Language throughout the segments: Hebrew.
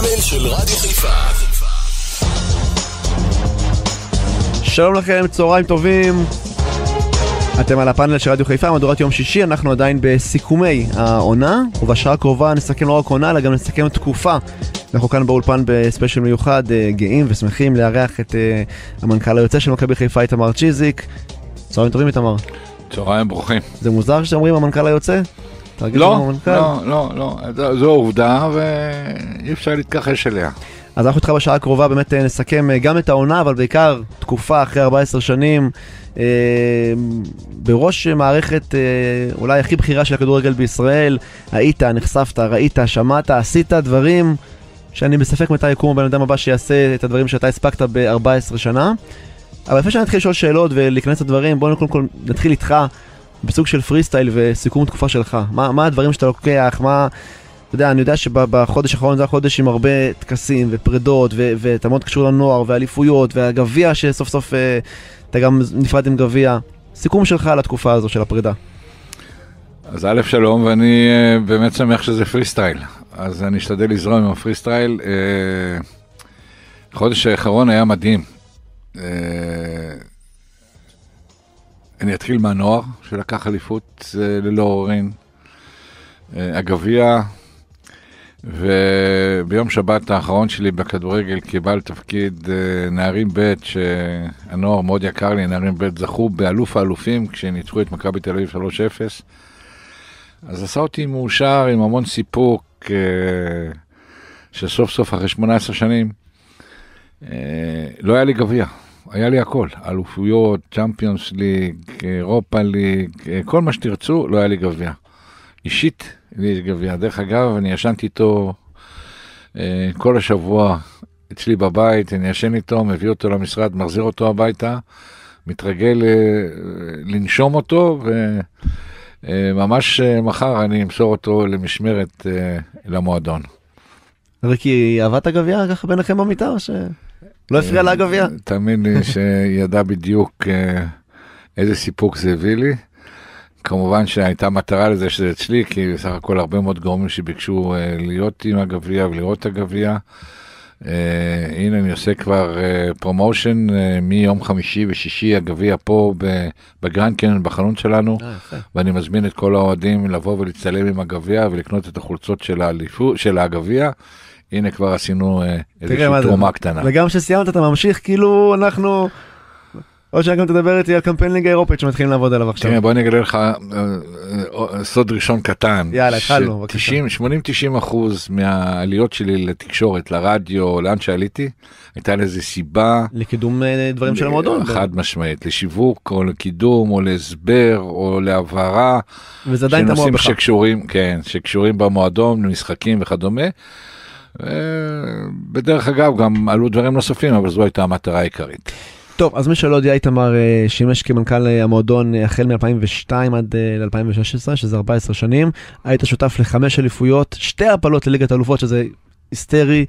הפאנל של רדיו חיפה. שלום לכם, צהריים טובים. אתם על הפאנל של רדיו חיפה, מהדורת יום שישי, אנחנו עדיין בסיכומי העונה, ובשעה הקרובה נסכם לא רק עונה, אלא גם נסכם תקופה. אנחנו כאן באולפן בספיישל מיוחד, אה, גאים ושמחים לארח את אה, המנכ"ל היוצא של מכבי חיפה, איתמר צ'יזיק. צהריים טובים, איתמר. צהריים ברוכים. זה מוזר שאומרים המנכ"ל היוצא? תרגיל לא, לא, לא, לא, זו עובדה ואי אפשר להתכחש אליה. אז אנחנו איתך בשעה הקרובה באמת אה, נסכם אה, גם את העונה, אבל בעיקר תקופה אחרי 14 שנים, אה, בראש מערכת אה, אולי הכי בכירה של הכדורגל בישראל, היית, נחשפת, ראית, שמעת, עשית דברים שאני בספק מתי יקום הבן אדם הבא שיעשה את הדברים שאתה הספקת ב-14 שנה. אבל לפני שנתחיל לשאול שאלות ולהיכנס לדברים, בואו קודם כל נתחיל איתך. בסוג של פרי סטייל וסיכום תקופה שלך. מה, מה הדברים שאתה לוקח, מה... אתה יודע, אני יודע שבחודש האחרון זה החודש עם הרבה טקסים ופרדות, ואתה מאוד קשור לנוער, ואליפויות, והגביע שסוף סוף uh, אתה גם נפרד עם גביע. סיכום שלך על התקופה הזו של הפרידה. אז א', שלום, ואני uh, באמת שמח שזה פרי סטייל. אז אני אשתדל לזרום עם הפרי סטייל. Uh, אה, חודש האחרון היה מדהים. Uh, אני אתחיל מהנוער, שלקח אליפות אה, ללא עוררין. אה, הגביע, וביום שבת האחרון שלי בכדורגל קיבל תפקיד אה, נערים ב', שהנוער מאוד יקר לי, נערים ב' זכו באלוף האלופים כשניצחו את מכבי תל אביב 3-0. אז עשה אותי מאושר עם המון סיפוק, שסוף סוף אחרי 18 שנים, לא היה לי גביע. היה לי הכל, אלופיות, צ'מפיונס ליג, אירופה ליג, אה, כל מה שתרצו, לא היה לי גביע. אישית, לי יש גביע. דרך אגב, אני ישנתי איתו אה, כל השבוע אצלי בבית, אני ישן איתו, מביא אותו למשרד, מחזיר אותו הביתה, מתרגל אה, לנשום אותו, וממש מחר אני אמסור אותו למשמרת למועדון. זה כי אהבת הגביע ככה ביניכם במיטה או ש... לא הפריע לה הגביע? תאמין לי שידע בדיוק אה, איזה סיפוק זה הביא לי. כמובן שהייתה מטרה לזה שזה אצלי, כי בסך הכל הרבה מאוד גורמים שביקשו אה, להיות עם הגביע ולראות את הגביע. אה, הנה אני עושה כבר פרומושן מיום חמישי ושישי הגביע פה בגרנד קנן בחלון שלנו ואני מזמין את כל האוהדים לבוא ולהצטלם עם הגביע ולקנות את החולצות של הגביע הנה כבר עשינו אה, איזושהי תרומה קטנה. וגם כשסיימת אתה ממשיך כאילו אנחנו. או שגם תדבר איתי על קמפיין ליגה אירופית שמתחילים לעבוד עליו עכשיו. תראה בוא אני אגלה לך אה, אה, סוד ראשון קטן. יאללה התחלנו 80-90 אחוז מהעליות שלי לתקשורת לרדיו לאן שעליתי הייתה לזה סיבה. לקידום דברים של המועדון. כן. חד משמעית לשיווק או לקידום או להסבר או להבהרה. וזה עדיין תמוה בך. שקשורים כן שקשורים במועדון למשחקים וכדומה. אה, בדרך אגב, גם עלו דברים נוספים, אבל זו הייתה המטרה העיקרית. טוב, אז מי שלא יודע, איתמר אה, שימש כמנכ"ל אה, המועדון החל מ-2002 עד 2016, שזה 14 שנים. היית שותף לחמש אליפויות, שתי הפלות לליגת אלופות, שזה היסטרי,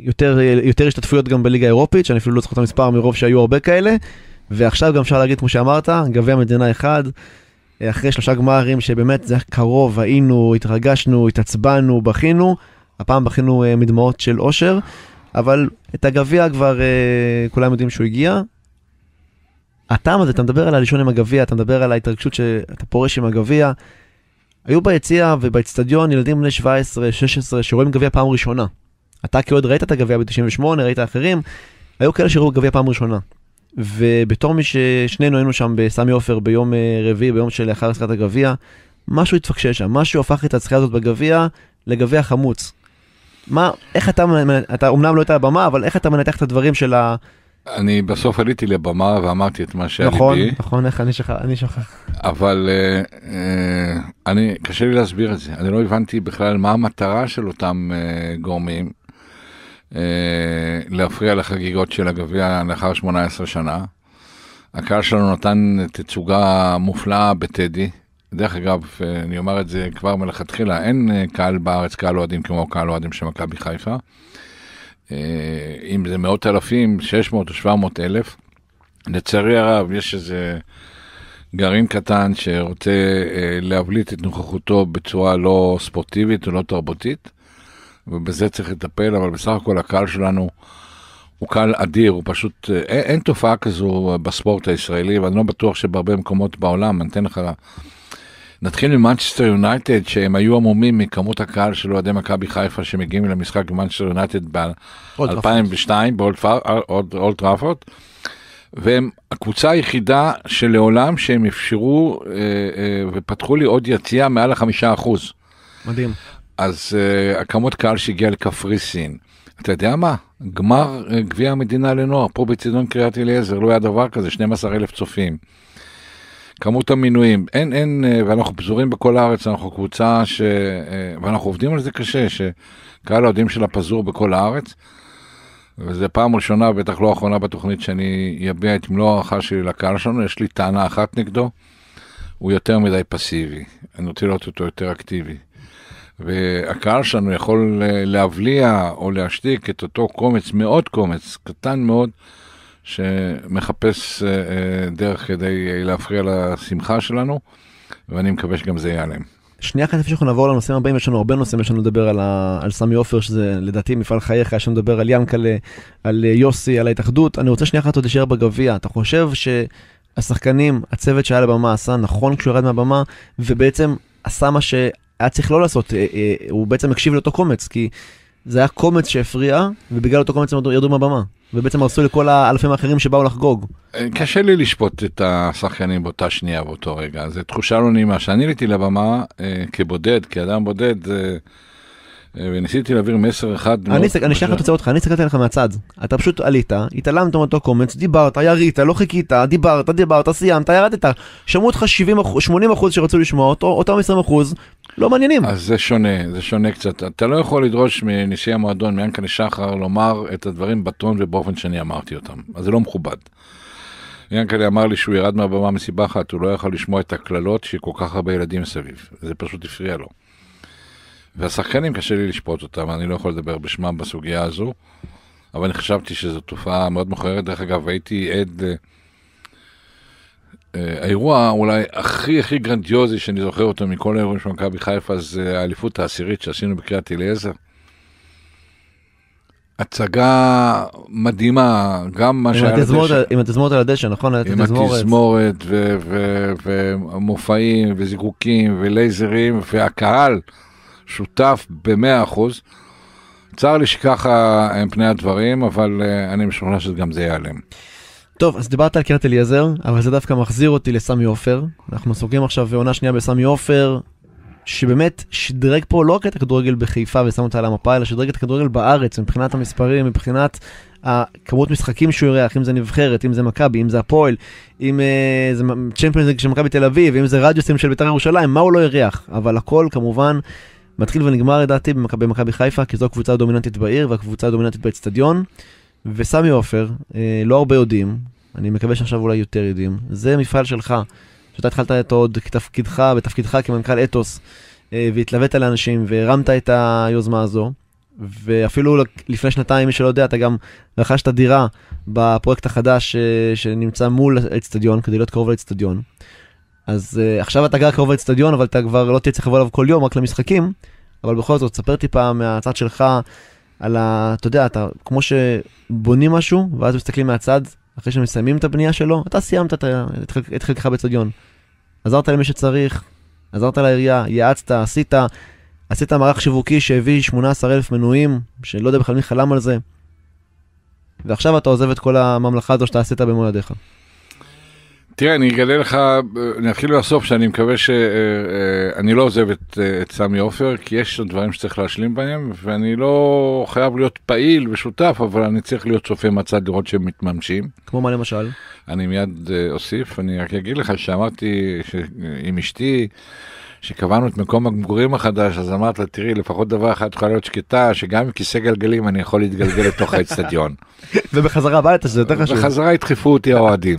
יותר, יותר השתתפויות גם בליגה האירופית, שאני אפילו לא זוכר את המספר מרוב שהיו הרבה כאלה. ועכשיו גם אפשר להגיד, כמו שאמרת, גביע מדינה אחד, אחרי שלושה גמרים שבאמת זה היה קרוב, היינו, התרגשנו, התעצבנו, בכינו. הפעם בכינו אה, מדמעות של אושר, אבל את הגביע כבר אה, כולם יודעים שהוא הגיע. הטעם הזה, אתה מדבר על הלישון עם הגביע, אתה מדבר על ההתרגשות שאתה פורש עם הגביע. היו ביציע ובאצטדיון ילדים בני 17, 16, שרואים גביע פעם ראשונה. אתה כאוהד ראית את הגביע ב-98, ראית אחרים, היו כאלה שראו גביע פעם ראשונה. ובתור מי ששנינו היינו שם בסמי עופר ביום אה, רביעי, ביום שלאחר זכיית הגביע, משהו התפקשש שם, משהו הפך את הזכייה הזאת בגביע לגביע חמוץ. מה, איך אתה, אתה אומנם לא היית על הבמה, אבל איך אתה מנתח את הדברים של ה... אני בסוף עליתי לבמה ואמרתי את מה שהיה נכון, ליבי. נכון, נכון, איך אני שכח. אני שכח. אבל אה, אה, אני, קשה לי להסביר את זה. אני לא הבנתי בכלל מה המטרה של אותם אה, גורמים אה, להפריע לחגיגות של הגביע לאחר 18 שנה. הקהל שלנו נתן תצוגה מופלאה בטדי. דרך אגב, אני אומר את זה כבר מלכתחילה, אין אה, קהל בארץ, קהל אוהדים כמו קהל אוהדים של מכבי חיפה. אה, אם זה מאות אלפים, 600 או 700 אלף, לצערי הרב יש איזה גרעין קטן שרוצה אה, להבליט את נוכחותו בצורה לא ספורטיבית ולא תרבותית, ובזה צריך לטפל, אבל בסך הכל הקהל שלנו הוא קהל אדיר, הוא פשוט, אין, אין תופעה כזו בספורט הישראלי, ואני לא בטוח שבהרבה מקומות בעולם, אני אתן לך נתחיל עם מנצ'סטר יונייטד שהם היו עמומים מכמות הקהל של אוהדי מכבי חיפה שמגיעים למשחק במנצ'סטר יונייטד ב-2002 באולט אה, טראפורד. והם הקבוצה היחידה שלעולם שהם אפשרו אה, אה, ופתחו לי עוד יציאה מעל החמישה אחוז. מדהים. אז אה, הכמות קהל שהגיעה לקפריסין. אתה יודע מה? גמר אה, גביע המדינה לנוער פה בצידון קריית אליעזר לא היה דבר כזה 12 אלף צופים. כמות המינויים, אין, אין, אה, ואנחנו פזורים בכל הארץ, אנחנו קבוצה ש... אה, ואנחנו עובדים על זה קשה, שקהל האוהדים שלה פזור בכל הארץ. וזה פעם ראשונה, בטח לא האחרונה בתוכנית, שאני אביע את מלוא ההערכה שלי לקהל שלנו, יש לי טענה אחת נגדו, הוא יותר מדי פסיבי, אני רוצה לראות אותו יותר אקטיבי. והקהל שלנו יכול אה, להבליע או להשתיק את אותו קומץ, מאוד קומץ, קטן מאוד, שמחפש אה, אה, דרך כדי אה, להפריע לשמחה שלנו, ואני מקווה שגם זה ייעלם. שנייה אחת לפני שאנחנו נעבור לנושאים הבאים, יש לנו הרבה נושאים, יש לנו לדבר על, ה... על סמי עופר, שזה לדעתי מפעל חייך, יש לנו לדבר על ינקלה, על יוסי, על ההתאחדות. אני רוצה שנייה אחת עוד להישאר בגביע. אתה חושב שהשחקנים, הצוות שהיה לבמה עשה נכון כשהוא ירד מהבמה, ובעצם עשה מה שהיה צריך לא לעשות, הוא בעצם הקשיב לאותו קומץ, כי זה היה קומץ שהפריע, ובגלל אותו קומץ הם ירדו מהבמה. ובעצם הרסו לכל האלפים האחרים שבאו לחגוג. אה, קשה לי לשפוט את השחקנים באותה שנייה באותו רגע, זו תחושה לא נעימה. כשאני עליתי לבמה אה, כבודד, כאדם בודד, אה, אה, וניסיתי להעביר מסר אחד. אני שייך לתוצאות אותך, אני הסתכלתי עליך מהצד. אתה פשוט עלית, התעלמת מאותו קומץ, דיברת, ירית, לא חיכית, דיברת, דיברת, סיימת, ירדת. שמעו אותך 80 שרצו לשמוע אותו, אותם 20 לא מעניינים. אז זה שונה, זה שונה קצת. אתה לא יכול לדרוש מנשיא המועדון, מיאנקלה שחר, לומר את הדברים בטון ובאופן שאני אמרתי אותם. אז זה לא מכובד. מיאנקל'ה אמר לי שהוא ירד מהבמה מסיבה אחת, הוא לא יכול לשמוע את הקללות שכל כך הרבה ילדים מסביב. זה פשוט הפריע לו. והשחקנים קשה לי לשפוט אותם, אני לא יכול לדבר בשמם בסוגיה הזו, אבל אני חשבתי שזו תופעה מאוד מכוערת. דרך אגב, הייתי עד... אה, אה, האירוע אולי הכי הכי גרנדיוזי שאני זוכר אותו מכל האירועים של מכבי חיפה זה האליפות העשירית שעשינו בקריית אליעזר. הצגה מדהימה, גם מה שהיה לתזמורת, עם התזמורת על הדשא, נכון? עם התזמורת ומופעים וזיקוקים ולייזרים והקהל. שותף במאה אחוז. צר לי שככה הם פני הדברים, אבל אה, אני משוכנע שגם זה ייעלם. טוב, אז דיברת על קרית אליעזר, אבל זה דווקא מחזיר אותי לסמי עופר. אנחנו סוגרים עכשיו עונה שנייה בסמי עופר, שבאמת שדרג פה לא רק את הכדורגל בחיפה ושם אותה על המפה, אלא שדרג את הכדורגל בארץ מבחינת המספרים, מבחינת הכמות משחקים שהוא אירח, אם זה נבחרת, אם זה מכבי, אם זה הפועל, אם uh, זה צ'מפיונס של מכבי תל אביב, אם זה רדיוסים של בית"ר ירושלים, מה הוא לא אירח, אבל הכל כמובן... מתחיל ונגמר לדעתי במכבי חיפה, כי זו הקבוצה הדומיננטית בעיר והקבוצה הדומיננטית באצטדיון. וסמי עופר, אה, לא הרבה יודעים, אני מקווה שעכשיו אולי יותר יודעים, זה מפעל שלך, שאתה התחלת את עוד תפקידך, בתפקידך כמנכ"ל אתוס, אה, והתלווית לאנשים והרמת את היוזמה הזו. ואפילו לפני שנתיים, מי שלא יודע, אתה גם רכשת דירה בפרויקט החדש ש... אה, שנמצא מול האצטדיון, כדי להיות קרוב לאצטדיון. אז uh, עכשיו אתה גר קרוב לאצטדיון, אבל אתה כבר לא תהיה צריך לבוא אליו כל יום, רק למשחקים. אבל בכל זאת, ספר טיפה מהצד שלך על ה... אתה יודע, אתה כמו שבונים משהו, ואז מסתכלים מהצד, אחרי שמסיימים את הבנייה שלו, אתה סיימת את, את חלקך באצטדיון. עזרת למי שצריך, עזרת לעירייה, יעצת, עשית, עשית מערך שיווקי שהביא 18,000 מנויים, שלא יודע בכלל מי חלם על זה. ועכשיו אתה עוזב את כל הממלכה הזו שאתה עשית במו ידיך. תראה, אני אגלה לך, אני אתחיל מהסוף, שאני מקווה שאני אה, אה, לא עוזב את, אה, את סמי עופר, כי יש דברים שצריך להשלים בהם, ואני לא חייב להיות פעיל ושותף, אבל אני צריך להיות צופה מצד לראות שהם מתממשים. כמו מה למשל? אני מיד אוסיף, אני רק אגיד לך שאמרתי ש... עם אשתי, שקבענו את מקום המגורים החדש, אז אמרת לה, תראי, לפחות דבר אחד יכולה להיות שקטה, שגם עם כיסא גלגלים אני יכול להתגלגל לתוך האצטדיון. ובחזרה הביתה, שזה יותר חשוב. בחזרה ידחפו אותי האוהדים.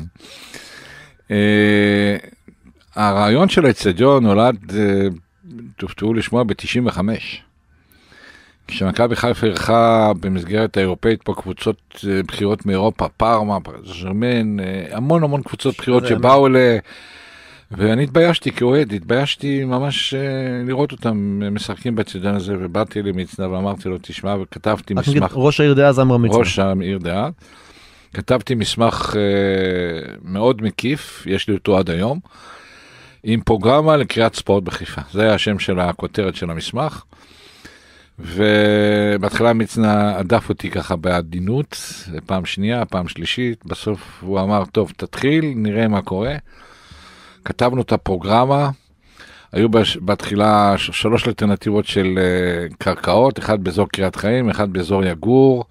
אה, הרעיון של האצטדיון נולד, אה, תופתעו לשמוע, ב-95. כשמכבי חיפה אירחה במסגרת האירופאית פה קבוצות אה, בחירות מאירופה, פארמה, ז'רמן, המון המון קבוצות בחירות שבאו ל... ואני התביישתי כאוהד, התביישתי ממש לראות אותם משחקים בצדן הזה, ובאתי למצנע ואמרתי לו, תשמע, וכתבתי מסמך. ראש העיר דאז עמרם מצנע. ראש העיר דאז. כתבתי מסמך אה, מאוד מקיף, יש לי אותו עד היום, עם פרוגרמה לקריאת ספורט בחיפה. זה היה השם של הכותרת של המסמך. ובהתחלה מצנע הדף אותי ככה בעדינות, פעם שנייה, פעם שלישית, בסוף הוא אמר, טוב, תתחיל, נראה מה קורה. כתבנו את הפרוגרמה, היו בתחילה שלוש אלטרנטיבות של אה, קרקעות, אחד באזור קריית חיים, אחד באזור יגור.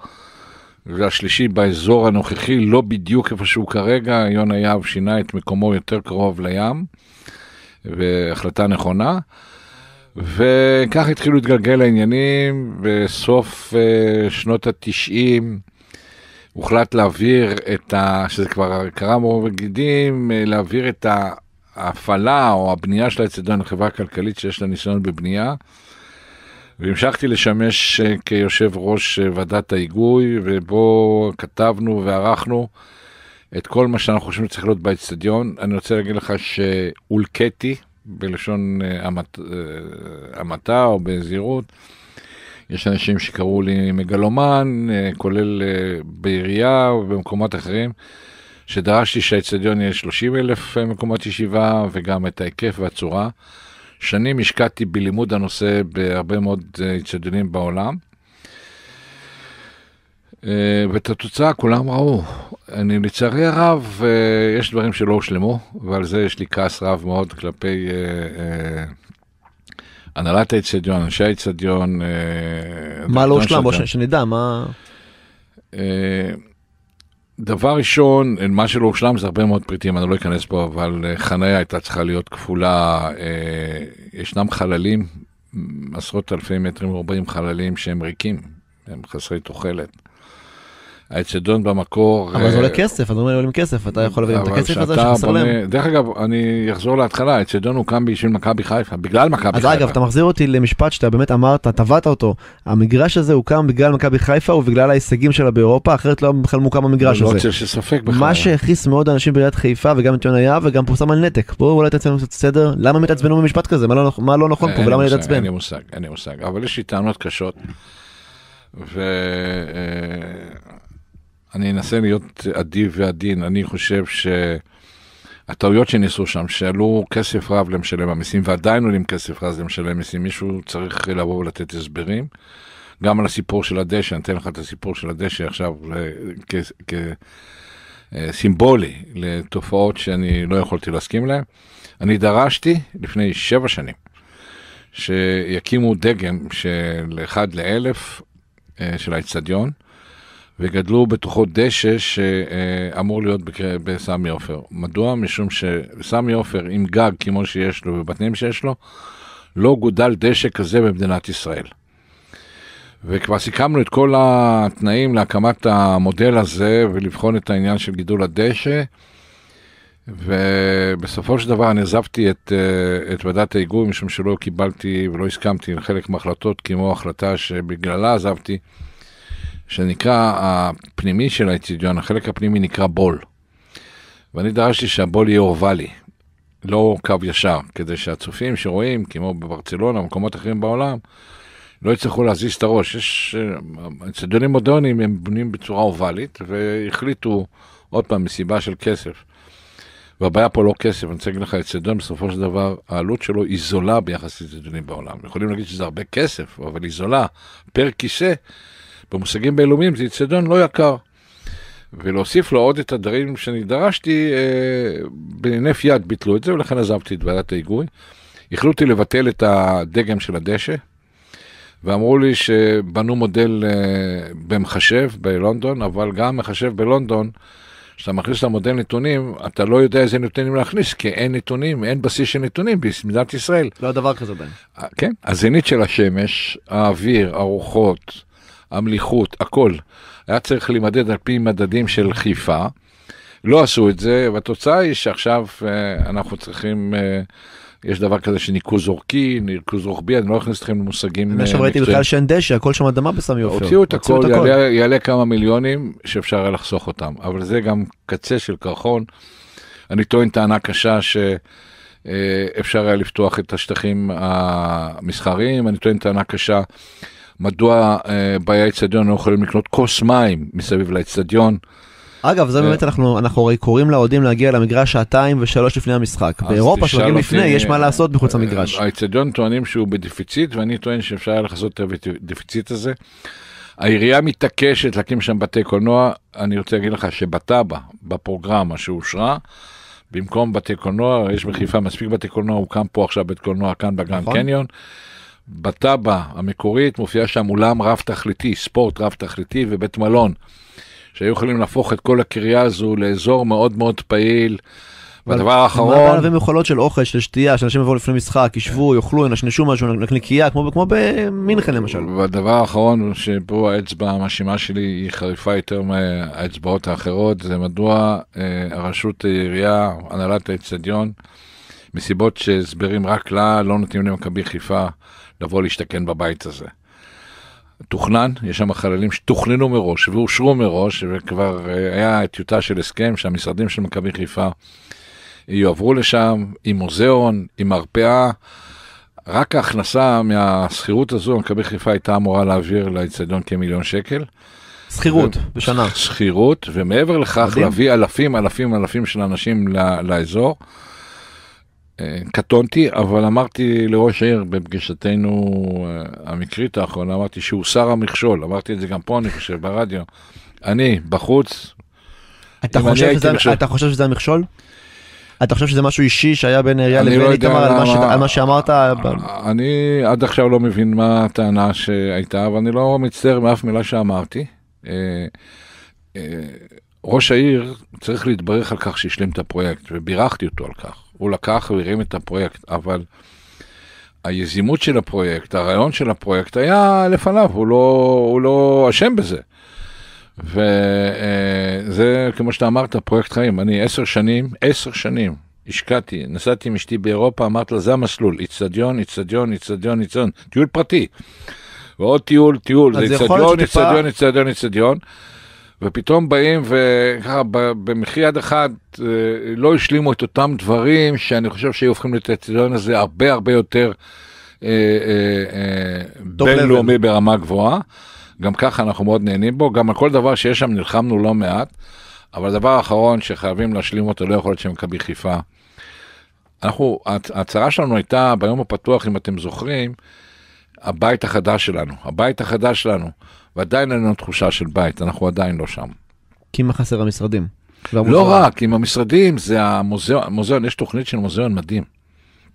והשלישי באזור הנוכחי, לא בדיוק איפה שהוא כרגע, יונה יהב שינה את מקומו יותר קרוב לים, והחלטה נכונה. וכך התחילו להתגלגל העניינים, בסוף uh, שנות התשעים הוחלט להעביר את ה... שזה כבר קרה מרוב הגידים, אה, להעביר את ההפעלה או הבנייה של האצטדיון לחברה הכלכלית שיש לה ניסיון בבנייה. והמשכתי לשמש אה, כיושב ראש אה, ועדת ההיגוי, ובו כתבנו וערכנו את כל מה שאנחנו חושבים שצריך להיות באצטדיון. אני רוצה להגיד לך שהולקטי, בלשון אה, המעטה או בזהירות, יש אנשים שקראו לי מגלומן, כולל בעירייה ובמקומות אחרים, שדרשתי שהאצטדיון יהיה 30 אלף מקומות ישיבה וגם את ההיקף והצורה. שנים השקעתי בלימוד הנושא בהרבה מאוד הצטדיונים אה, בעולם. אה, ואת התוצאה כולם ראו. אני לצערי הרב, אה, יש דברים שלא הושלמו, ועל זה יש לי כעס רב מאוד כלפי הנהלת האצטדיון, אנשי האצטדיון. מה לא הושלם? בוא שנדע, מה... דבר ראשון, אה, מה שלא הושלם זה הרבה מאוד פריטים, אני לא אכנס פה, אבל אה, חניה הייתה צריכה להיות כפולה. אה, ישנם חללים, עשרות אלפי מטרים רבועים חללים שהם ריקים, הם חסרי תוחלת. האצטדיון במקור... אבל זה אה, עולה כסף, אז הדברים האלה עולים כסף, אתה יכול להביא את הכסף הזה שחסר להם. דרך אגב, אני אחזור להתחלה, האצטדיון הוקם בשביל מכבי חיפה, בגלל מכבי חיפה. אז אגב, אתה מחזיר אותי למשפט שאתה באמת אמרת, טבעת אותו, המגרש הזה הוקם בגלל מכבי חיפה ובגלל ההישגים שלה באירופה, אחרת לא בכלל מוקם המגרש לא הזה. לא צריך שספק בכלל. מה שהכיס מאוד אנשים בעיריית חיפה וגם את יונה יהב וגם פורסם על נתק. בואו אולי תעצבנו קצת סדר, למה מתעצבנו במשפט כזה, לא מה לא נכון פה ולמה להתעצבן? אין לי מושג, אין לי מושג, אבל יש לי טענות קשות. אה, אני אנסה להיות אדיב ועדין, אני חושב שהטעויות שניסו שם, שעלו כסף רב למשלם המיסים ועדיין עולים כסף רב למשלם מיסים, מישהו צריך לבוא ולתת הסברים. גם על הסיפור של הדשא, אני אתן לך את הסיפור של הדשא עכשיו כסימבולי לתופעות שאני לא יכולתי להסכים להן. אני דרשתי לפני שבע שנים שיקימו דגם של אחד לאלף אה, של האצטדיון. וגדלו בתוכו דשא שאמור להיות בסמי עופר. מדוע? משום שסמי עופר עם גג כמו שיש לו ובתנאים שיש לו, לא גודל דשא כזה במדינת ישראל. וכבר סיכמנו את כל התנאים להקמת המודל הזה ולבחון את העניין של גידול הדשא. ובסופו של דבר אני עזבתי את, אה, את ועדת ההיגוי משום שלא קיבלתי ולא הסכמתי לחלק מההחלטות כמו החלטה שבגללה עזבתי. שנקרא הפנימי של האיצטדיון, החלק הפנימי נקרא בול. ואני דרשתי שהבול יהיה אורוולי, לא קו ישר, כדי שהצופים שרואים, כמו בברצלונה, מקומות אחרים בעולם, לא יצטרכו להזיז את הראש. יש... האצטדיונים אה, מודרניים הם בונים בצורה אורוולית, והחליטו, עוד פעם, מסיבה של כסף. והבעיה פה לא כסף, אני רוצה להגיד לך, אצטדיון בסופו של דבר, העלות שלו היא זולה ביחס לאצטדיונים בעולם. יכולים להגיד שזה הרבה כסף, אבל היא זולה פר כיסא במושגים בינלאומיים זה אצטדיון לא יקר. ולהוסיף לו עוד את הדברים שאני דרשתי, אה, בהינף יד ביטלו את זה, ולכן עזבתי את ועדת ההיגוי. החלטתי לבטל את הדגם של הדשא, ואמרו לי שבנו מודל אה, במחשב בלונדון, אבל גם מחשב בלונדון, כשאתה מכניס למודל נתונים, אתה לא יודע איזה נתונים להכניס, כי אין נתונים, אין בסיס של נתונים במדינת ישראל. לא היה דבר כזה עדיין. אה, כן, הזינית של השמש, האוויר, הרוחות, המליחות, הכל. היה צריך להימדד על פי מדדים של חיפה. לא עשו את זה, והתוצאה היא שעכשיו אה, אנחנו צריכים... אה, יש דבר כזה שניקוז עורקי, ניקוז רוחבי, אני לא אכניס אתכם למושגים אה, מקצועיים. ראיתי בכלל שאין דשא, הכל שם אדמה בסמי עופר. הוציאו את הכל, יעלה, יעלה כמה מיליונים שאפשר היה לחסוך אותם, אבל זה גם קצה של קרחון. אני טוען טענה קשה שאפשר היה לפתוח את השטחים המסחריים, אני טוען טענה קשה מדוע אה, באי האצטדיון לא יכולים לקנות כוס מים מסביב לאצטדיון. אגב זה אה, באמת אנחנו אנחנו הרי קוראים לאוהדים להגיע למגרש שעתיים ושלוש לפני המשחק באירופה שמגיעים לפני יש מה אה, לעשות מחוץ אה, למגרש. האצטדיון טוענים שהוא בדפיציט ואני טוען שאפשר לחזות את הדפיציט הזה. העירייה מתעקשת להקים שם בתי קולנוע אני רוצה להגיד לך שבתב"ע בפרוגרמה שאושרה. במקום בתי קולנוע יש בחיפה מספיק בתי קולנוע הוקם פה עכשיו בית קולנוע כאן בגן נכון. קניון. בתב"ע המקורית מופיע שם אולם רב תכליתי, ספורט רב תכליתי ובית מלון, שהיו יכולים להפוך את כל הקריה הזו לאזור מאוד מאוד פעיל. והדבר האחרון... מה הבעיה יכולות של אוכל, של שתייה, שאנשים יבואו לפני משחק, ישבו, אה. יאכלו, ינשנשו משהו, נקניקייה, כמו, כמו במינכן למשל. והדבר האחרון, שפה האצבע המאשימה שלי היא חריפה יותר מהאצבעות האחרות, זה מדוע אה, הרשות אה, העירייה, הנהלת האצטדיון, מסיבות שהסברים רק לה, לא נותנים למכבי חיפה לבוא להשתכן בבית הזה. תוכנן, יש שם חללים שתוכננו מראש ואושרו מראש, וכבר אה, היה טיוטה של הסכם שהמשרדים של מכבי חיפה יועברו לשם עם מוזיאון, עם מרפאה. רק ההכנסה מהשכירות הזו, מכבי חיפה הייתה אמורה להעביר לאצטדיון כמיליון שקל. שכירות ו- בשנה. שכירות, ומעבר לכך מדהים. להביא אלפים אלפים אלפים של אנשים לא, לאזור. אה, קטונתי, אבל אמרתי לראש העיר בפגישתנו אה, המקרית האחרונה, אמרתי שהוא שר המכשול, אמרתי את זה גם פה, אני חושב, ברדיו. אני בחוץ. אתה חושב, שזה, מכשול... אתה חושב שזה המכשול? אתה חושב שזה משהו אישי שהיה בין העירייה לבין לא איתמר על, מה... ש... על מה שאמרת? אה, אני עד עכשיו לא מבין מה הטענה שהייתה, אבל אני לא מצטער מאף מילה שאמרתי. ראש העיר צריך להתברך על כך שהשלים את הפרויקט, ובירכתי אותו על כך. הוא לקח והרים את הפרויקט, אבל היזימות של הפרויקט, הרעיון של הפרויקט היה לפניו, הוא לא, הוא לא אשם בזה. וזה, אה, כמו שאתה אמרת, פרויקט חיים. אני עשר שנים, עשר שנים, השקעתי, נסעתי עם אשתי באירופה, אמרתי לה, זה המסלול, איצטדיון, איצטדיון, איצטדיון, איצטדיון, טיול פרטי. ועוד טיול, טיול, זה איצטדיון, איצטדיון, איצטדיון, איצטדיון. ופתאום באים וככה במחי יד אחד אה, לא השלימו את אותם דברים שאני חושב שהיו הופכים לטציון הזה הרבה הרבה יותר אה, אה, בינלאומי ברמה גבוהה. גם ככה אנחנו מאוד נהנים בו, גם על כל דבר שיש שם נלחמנו לא מעט, אבל הדבר האחרון שחייבים להשלים אותו, לא יכול להיות שמכבי חיפה. אנחנו, ההצהרה שלנו הייתה ביום הפתוח, אם אתם זוכרים, הבית החדש שלנו, הבית החדש שלנו. ועדיין אין לנו תחושה של בית, אנחנו עדיין לא שם. כי מה חסר המשרדים? לא רק, עם המשרדים זה המוזיאון, יש תוכנית של מוזיאון מדהים.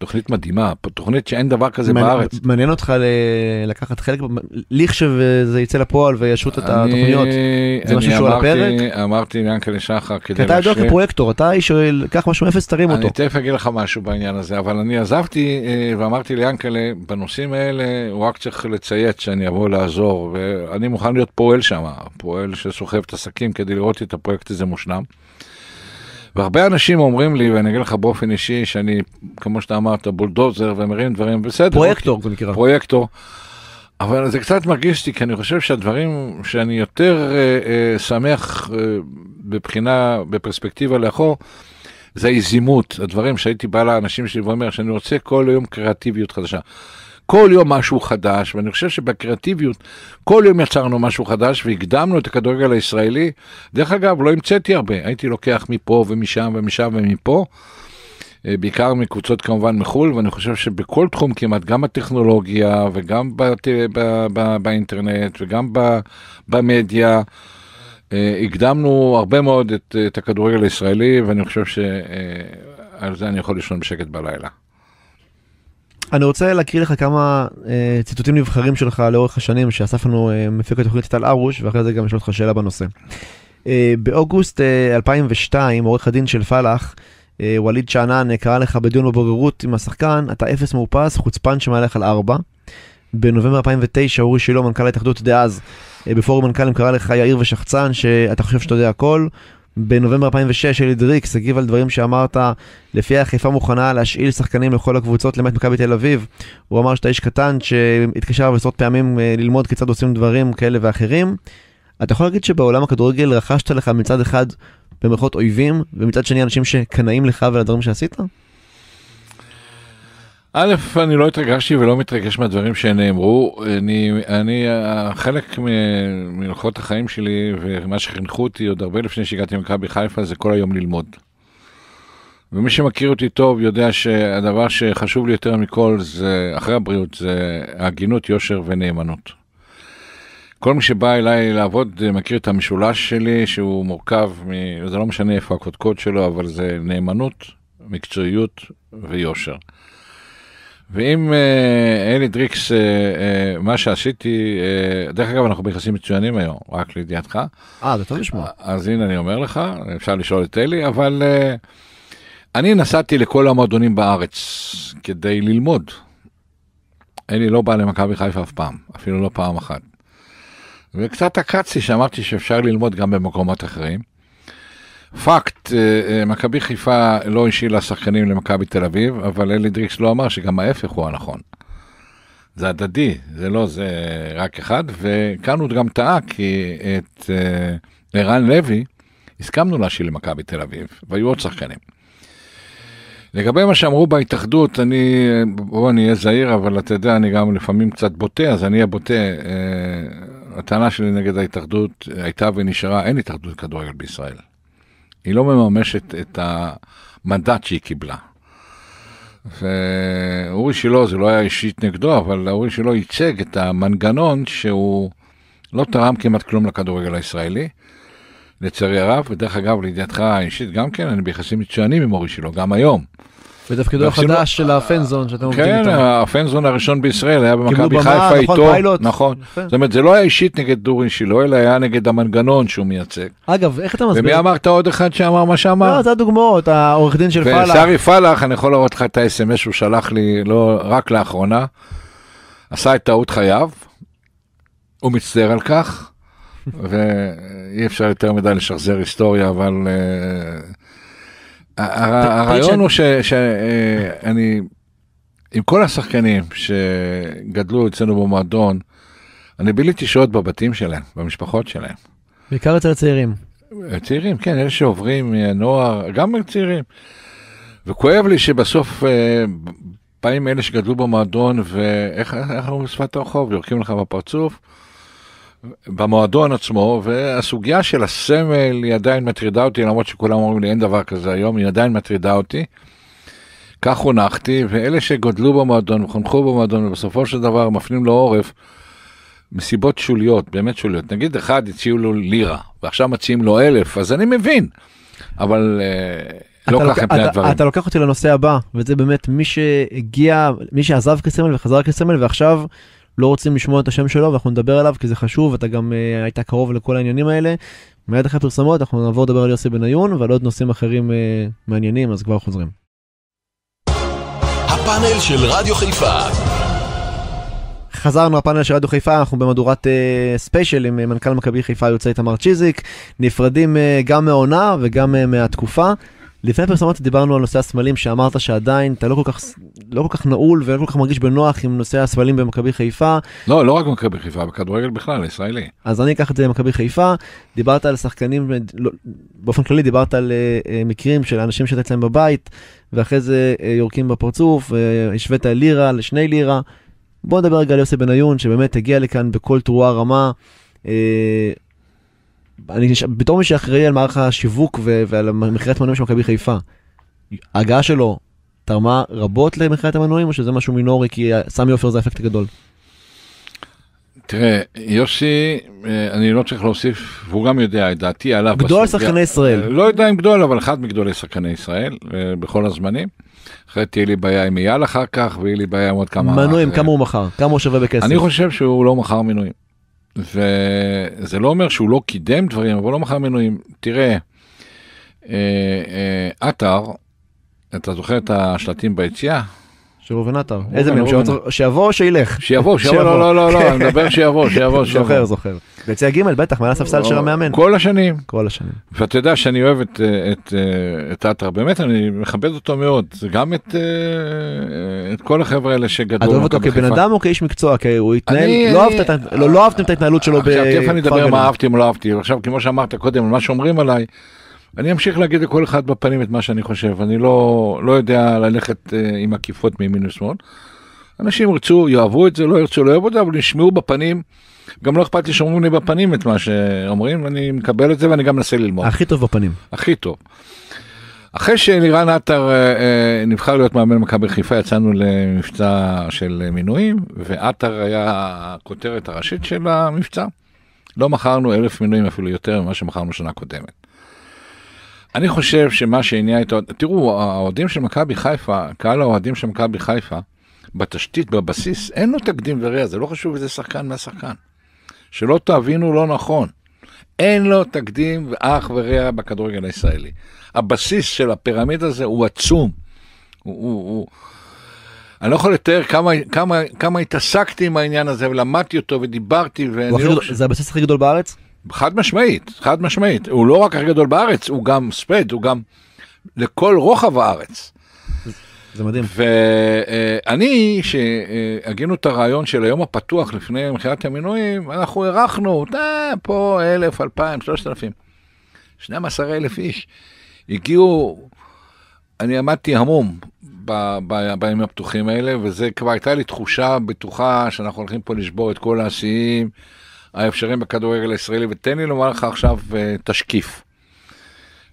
תוכנית מדהימה, תוכנית שאין דבר כזה מעניין, בארץ. מעניין אותך ל... לקחת חלק, לכשזה יצא לפועל וישוט את התוכניות, זה משהו שהוא על הפרק? אני אמרתי ליענקל'ה שחר כדי... להשלים. כי אתה ידוע כפרויקטור, אתה איש קח משהו אפס, תרים אותו. אני תכף אגיד לך משהו בעניין הזה, אבל אני עזבתי אה, ואמרתי ליענקל'ה, בנושאים האלה הוא רק צריך לציית שאני אבוא לעזור, ואני מוכן להיות פועל שם, פועל שסוחב את עסקים כדי לראות את הפרויקט הזה מושלם. והרבה אנשים אומרים לי, ואני אגיד לך באופן אישי, שאני, כמו שאתה אמרת, בולדוזר ומרים דברים, בסדר. פרויקטור, זה אוקיי. נקרא. פרויקטור. אבל זה קצת מרגיש לי, כי אני חושב שהדברים שאני יותר אה, אה, שמח אה, בבחינה, בפרספקטיבה לאחור, זה היזימות, הדברים שהייתי בא לאנשים שלי ואומר שאני רוצה כל היום קריאטיביות חדשה. כל יום משהו חדש, ואני חושב שבקריאטיביות כל יום יצרנו משהו חדש והקדמנו את הכדורגל הישראלי. דרך אגב, לא המצאתי הרבה, הייתי לוקח מפה ומשם ומשם ומפה, אה, בעיקר מקבוצות כמובן מחו"ל, ואני חושב שבכל תחום כמעט, גם בטכנולוגיה וגם בט... בא... בא... באינטרנט וגם בא... במדיה, אה, הקדמנו הרבה מאוד את, את הכדורגל הישראלי, ואני חושב שעל אה, זה אני יכול לישון בשקט בלילה. אני רוצה להקריא לך כמה אה, ציטוטים נבחרים שלך לאורך השנים שאסף לנו אה, מפיק התוכנית טל ארוש ואחרי זה גם יש לך שאלה בנושא. אה, באוגוסט אה, 2002 עורך הדין של פלאח אה, ווליד שאנן אה, קרא לך בדיון בבוררות עם השחקן אתה אפס מאופס חוצפן שמהלך על ארבע. בנובמבר 2009 אורי שילה מנכ"ל ההתאחדות דאז אה, בפורום מנכ"לים קרא לך יאיר ושחצן שאתה חושב שאתה יודע הכל בנובמבר 2006 אלי דריקס הגיב על דברים שאמרת, לפי חיפה מוכנה להשאיל שחקנים לכל הקבוצות למעט מכבי תל אביב. הוא אמר שאתה איש קטן שהתקשר עשרות פעמים אה, ללמוד כיצד עושים דברים כאלה ואחרים. אתה יכול להגיד שבעולם הכדורגל רכשת לך מצד אחד במירכאות אויבים, ומצד שני אנשים שקנאים לך ולדברים שעשית? א', אני לא התרגשתי ולא מתרגש מהדברים שנאמרו. אני, אני חלק מהלכות החיים שלי ומה שחינכו אותי עוד הרבה לפני שהגעתי למכבי חיפה זה כל היום ללמוד. ומי שמכיר אותי טוב יודע שהדבר שחשוב לי יותר מכל זה, אחרי הבריאות, זה הגינות, יושר ונאמנות. כל מי שבא אליי לעבוד מכיר את המשולש שלי שהוא מורכב, מ... זה לא משנה איפה הקודקוד שלו, אבל זה נאמנות, מקצועיות ויושר. ואם אה, אין לי דריקס, אה, אה, מה שעשיתי, אה, דרך אגב, אנחנו ביחסים מצוינים היום, רק לידיעתך. אה, זה טוב לשמוע. אז הנה אני אומר לך, אפשר לשאול את אלי, אבל אה, אני נסעתי לכל המועדונים בארץ כדי ללמוד. אלי לא בא למכבי חיפה אף פעם, אפילו לא פעם אחת. וקצת עקצתי שאמרתי שאפשר ללמוד גם במקומות אחרים. פאקט, אה, אה, מכבי חיפה לא השאילה שחקנים למכבי תל אביב, אבל אלי דריקס לא אמר שגם ההפך הוא הנכון. זה הדדי, זה לא זה רק אחד, וכאן הוא גם טעה, כי את אה, ערן לוי הסכמנו להשאיל למכבי תל אביב, והיו עוד שחקנים. לגבי מה שאמרו בהתאחדות, אני, בואו אני אהיה זהיר, אבל אתה יודע, אני גם לפעמים קצת בוטה, אז אני הבוטה. הטענה שלי נגד ההתאחדות הייתה ונשארה, אין התאחדות כדורגל בישראל. היא לא מממשת את המנדט שהיא קיבלה. ואורי שילה, זה לא היה אישית נגדו, אבל אורי שילה ייצג את המנגנון שהוא לא תרם כמעט כלום לכדורגל הישראלי, לצערי הרב, ודרך אגב, לידיעתך האישית גם כן, אני ביחסים מצוינים עם אורי שילה, גם היום. בתפקידו החדש של הפנזון שאתם עובדים כן, איתו. כן, הפנזון הראשון בישראל היה במכבי חיפה נכון, איתו. נכון. נכון, זאת אומרת, זה לא היה אישית נגד דורין שילה, אלא היה נגד המנגנון שהוא מייצג. אגב, איך אתה מסביר? ומי אמרת עוד אחד שאמר מה שאמר? לא, זה הדוגמאות, העורך דין של פלאח. ושרי פלאח, אני יכול להראות לך את ה-SMS שהוא שלח לי לא, רק לאחרונה. עשה את טעות חייו, הוא מצטער על כך, ואי אפשר יותר מדי לשחזר היסטוריה, אבל... אה, הרעיון הוא שאני, אה, עם כל השחקנים שגדלו אצלנו במועדון, אני ביליתי שעות בבתים שלהם, במשפחות שלהם. בעיקר אצל הצעירים. אה, צעירים, כן, אלה שעוברים מהנוער, אה, גם צעירים. וכואב לי שבסוף באים אלה שגדלו במועדון, ואיך אנחנו בשפת הרחוב, יורקים לך בפרצוף. במועדון עצמו, והסוגיה של הסמל היא עדיין מטרידה אותי, למרות שכולם אומרים לי אין דבר כזה היום, היא עדיין מטרידה אותי. כך חונכתי, ואלה שגודלו במועדון וחונכו במועדון ובסופו של דבר מפנים לו עורף מסיבות שוליות, באמת שוליות. נגיד אחד הציעו לו לירה, ועכשיו מציעים לו אלף, אז אני מבין, אבל אה, לא ככה הם פני הדברים. אתה לוקח אותי לנושא הבא, וזה באמת מי שהגיע, מי שעזב כסמל וחזר כסמל ועכשיו... לא רוצים לשמוע את השם שלו ואנחנו נדבר עליו כי זה חשוב, אתה גם uh, היית קרוב לכל העניינים האלה. מיד אחרי הפרסמות אנחנו נעבור לדבר על יוסי בניון ועל עוד נושאים אחרים uh, מעניינים, אז כבר חוזרים. הפאנל של רדיו חיפה חזרנו לפאנל של רדיו חיפה, אנחנו במהדורת אה, ספיישל עם אה, מנכ"ל מכבי חיפה יוצא איתמר צ'יזיק, נפרדים אה, גם מהעונה וגם אה, מהתקופה. לפני פרסומות דיברנו על נושא הסמלים שאמרת שעדיין אתה לא כל כך לא כל כך נעול ולא כל כך מרגיש בנוח עם נושא הסמלים במכבי חיפה. לא לא רק במכבי חיפה בכדורגל בכלל ישראלי. אז אני אקח את זה למכבי חיפה דיברת על שחקנים לא- באופן כללי דיברת על אה, אה, מקרים של אנשים שאתה אצלם בבית ואחרי זה אה, יורקים בפרצוף השווית לירה לשני לירה. בוא נדבר רגע על יוסי בניון שבאמת הגיע לכאן בכל תרועה רמה. אני בתור מי שאחראי על מערך השיווק ו- ועל מכירת מנועים של מכבי חיפה, ההגעה שלו תרמה רבות למכירת המנועים או שזה משהו מינורי כי סמי עופר זה האפקט הגדול? תראה, יוסי, אה, אני לא צריך להוסיף, והוא גם יודע את דעתי עליו. גדול שחקני ישראל. אה, לא יודע אם גדול, אבל אחד מגדולי שחקני ישראל אה, בכל הזמנים. אחרי תהיה לי בעיה עם אייל אחר כך, ויהיה לי בעיה עם עוד כמה... מנויים, כמה הוא מכר? כמה הוא שווה בכסף? אני חושב שהוא לא מכר מנויים. וזה לא אומר שהוא לא קידם דברים, אבל לא מכר מינויים. תראה, אה, אה, עטר, אתה זוכר את השלטים ביציאה? של ראובן עטר. איזה מין? שיבוא או שילך? שיבוא, שיבוא, לא, לא, לא, לא כן. אני מדבר שיבוא, שיבוא, שיבוא. זוכר, זוכר. ביציע ג' בטח, מעל הספסל של לא, המאמן. כל השנים. כל השנים. ואתה יודע שאני אוהב את, עטר, באמת אני מכבד אותו מאוד, זה גם את, אה, אה, את כל החבר'ה האלה שגדלו. אתה אוהב אותו כבן אדם או כאיש מקצוע? כי הוא התנהל, אני, לא, אני, אהבת, לא, לא אהבתם את ההתנהלות שלו בכפר גנב. עכשיו תכף אני אדבר מה אהבתי אם לא אהבתי, עכשיו כמו שאמרת קודם, מה שאומרים עליי. אני אמשיך להגיד לכל אחד בפנים את מה שאני חושב, אני לא, לא יודע ללכת אה, עם עקיפות מימין ושמאל. אנשים ירצו, יאהבו את זה, לא ירצו, לא יאהבו את זה, אבל ישמעו בפנים גם לא אכפת לי שאומרים לי בפנים את מה שאומרים, אני מקבל את זה ואני גם מנסה ללמוד. הכי טוב בפנים. הכי טוב. אחרי שאלירן עטר אה, אה, נבחר להיות מאמן מכבי חיפה יצאנו למבצע של מינויים ועטר היה הכותרת הראשית של המבצע. לא מכרנו אלף מינויים אפילו יותר ממה שמכרנו שנה קודמת. אני חושב שמה שהניע את תראו האוהדים של מכבי חיפה קהל האוהדים של מכבי חיפה בתשתית בבסיס אין לו תקדים ורע זה לא חשוב איזה שחקן מהשחקן. שלא תבינו לא נכון. אין לו תקדים ואח ורע בכדורגל הישראלי. הבסיס של הפירמיד הזה הוא עצום. הוא, הוא, הוא... אני לא יכול לתאר כמה, כמה, כמה התעסקתי עם העניין הזה ולמדתי אותו ודיברתי. ואני לא... זה הבסיס הכי גדול בארץ? חד משמעית, חד משמעית. הוא לא רק הכי גדול בארץ, הוא גם ספד, הוא גם לכל רוחב הארץ. זה מדהים. ואני, שהגינו את הרעיון של היום הפתוח לפני מכירת המינויים, אנחנו אה, פה אלף, אלפיים, 1,000, 2,000, 3,000. אלף איש. הגיעו, אני עמדתי המום ב, ב, בימים הפתוחים האלה, וזה כבר הייתה לי תחושה בטוחה שאנחנו הולכים פה לשבור את כל השיאים האפשריים בכדורגל הישראלי, ותן לי לומר לך עכשיו אה, תשקיף.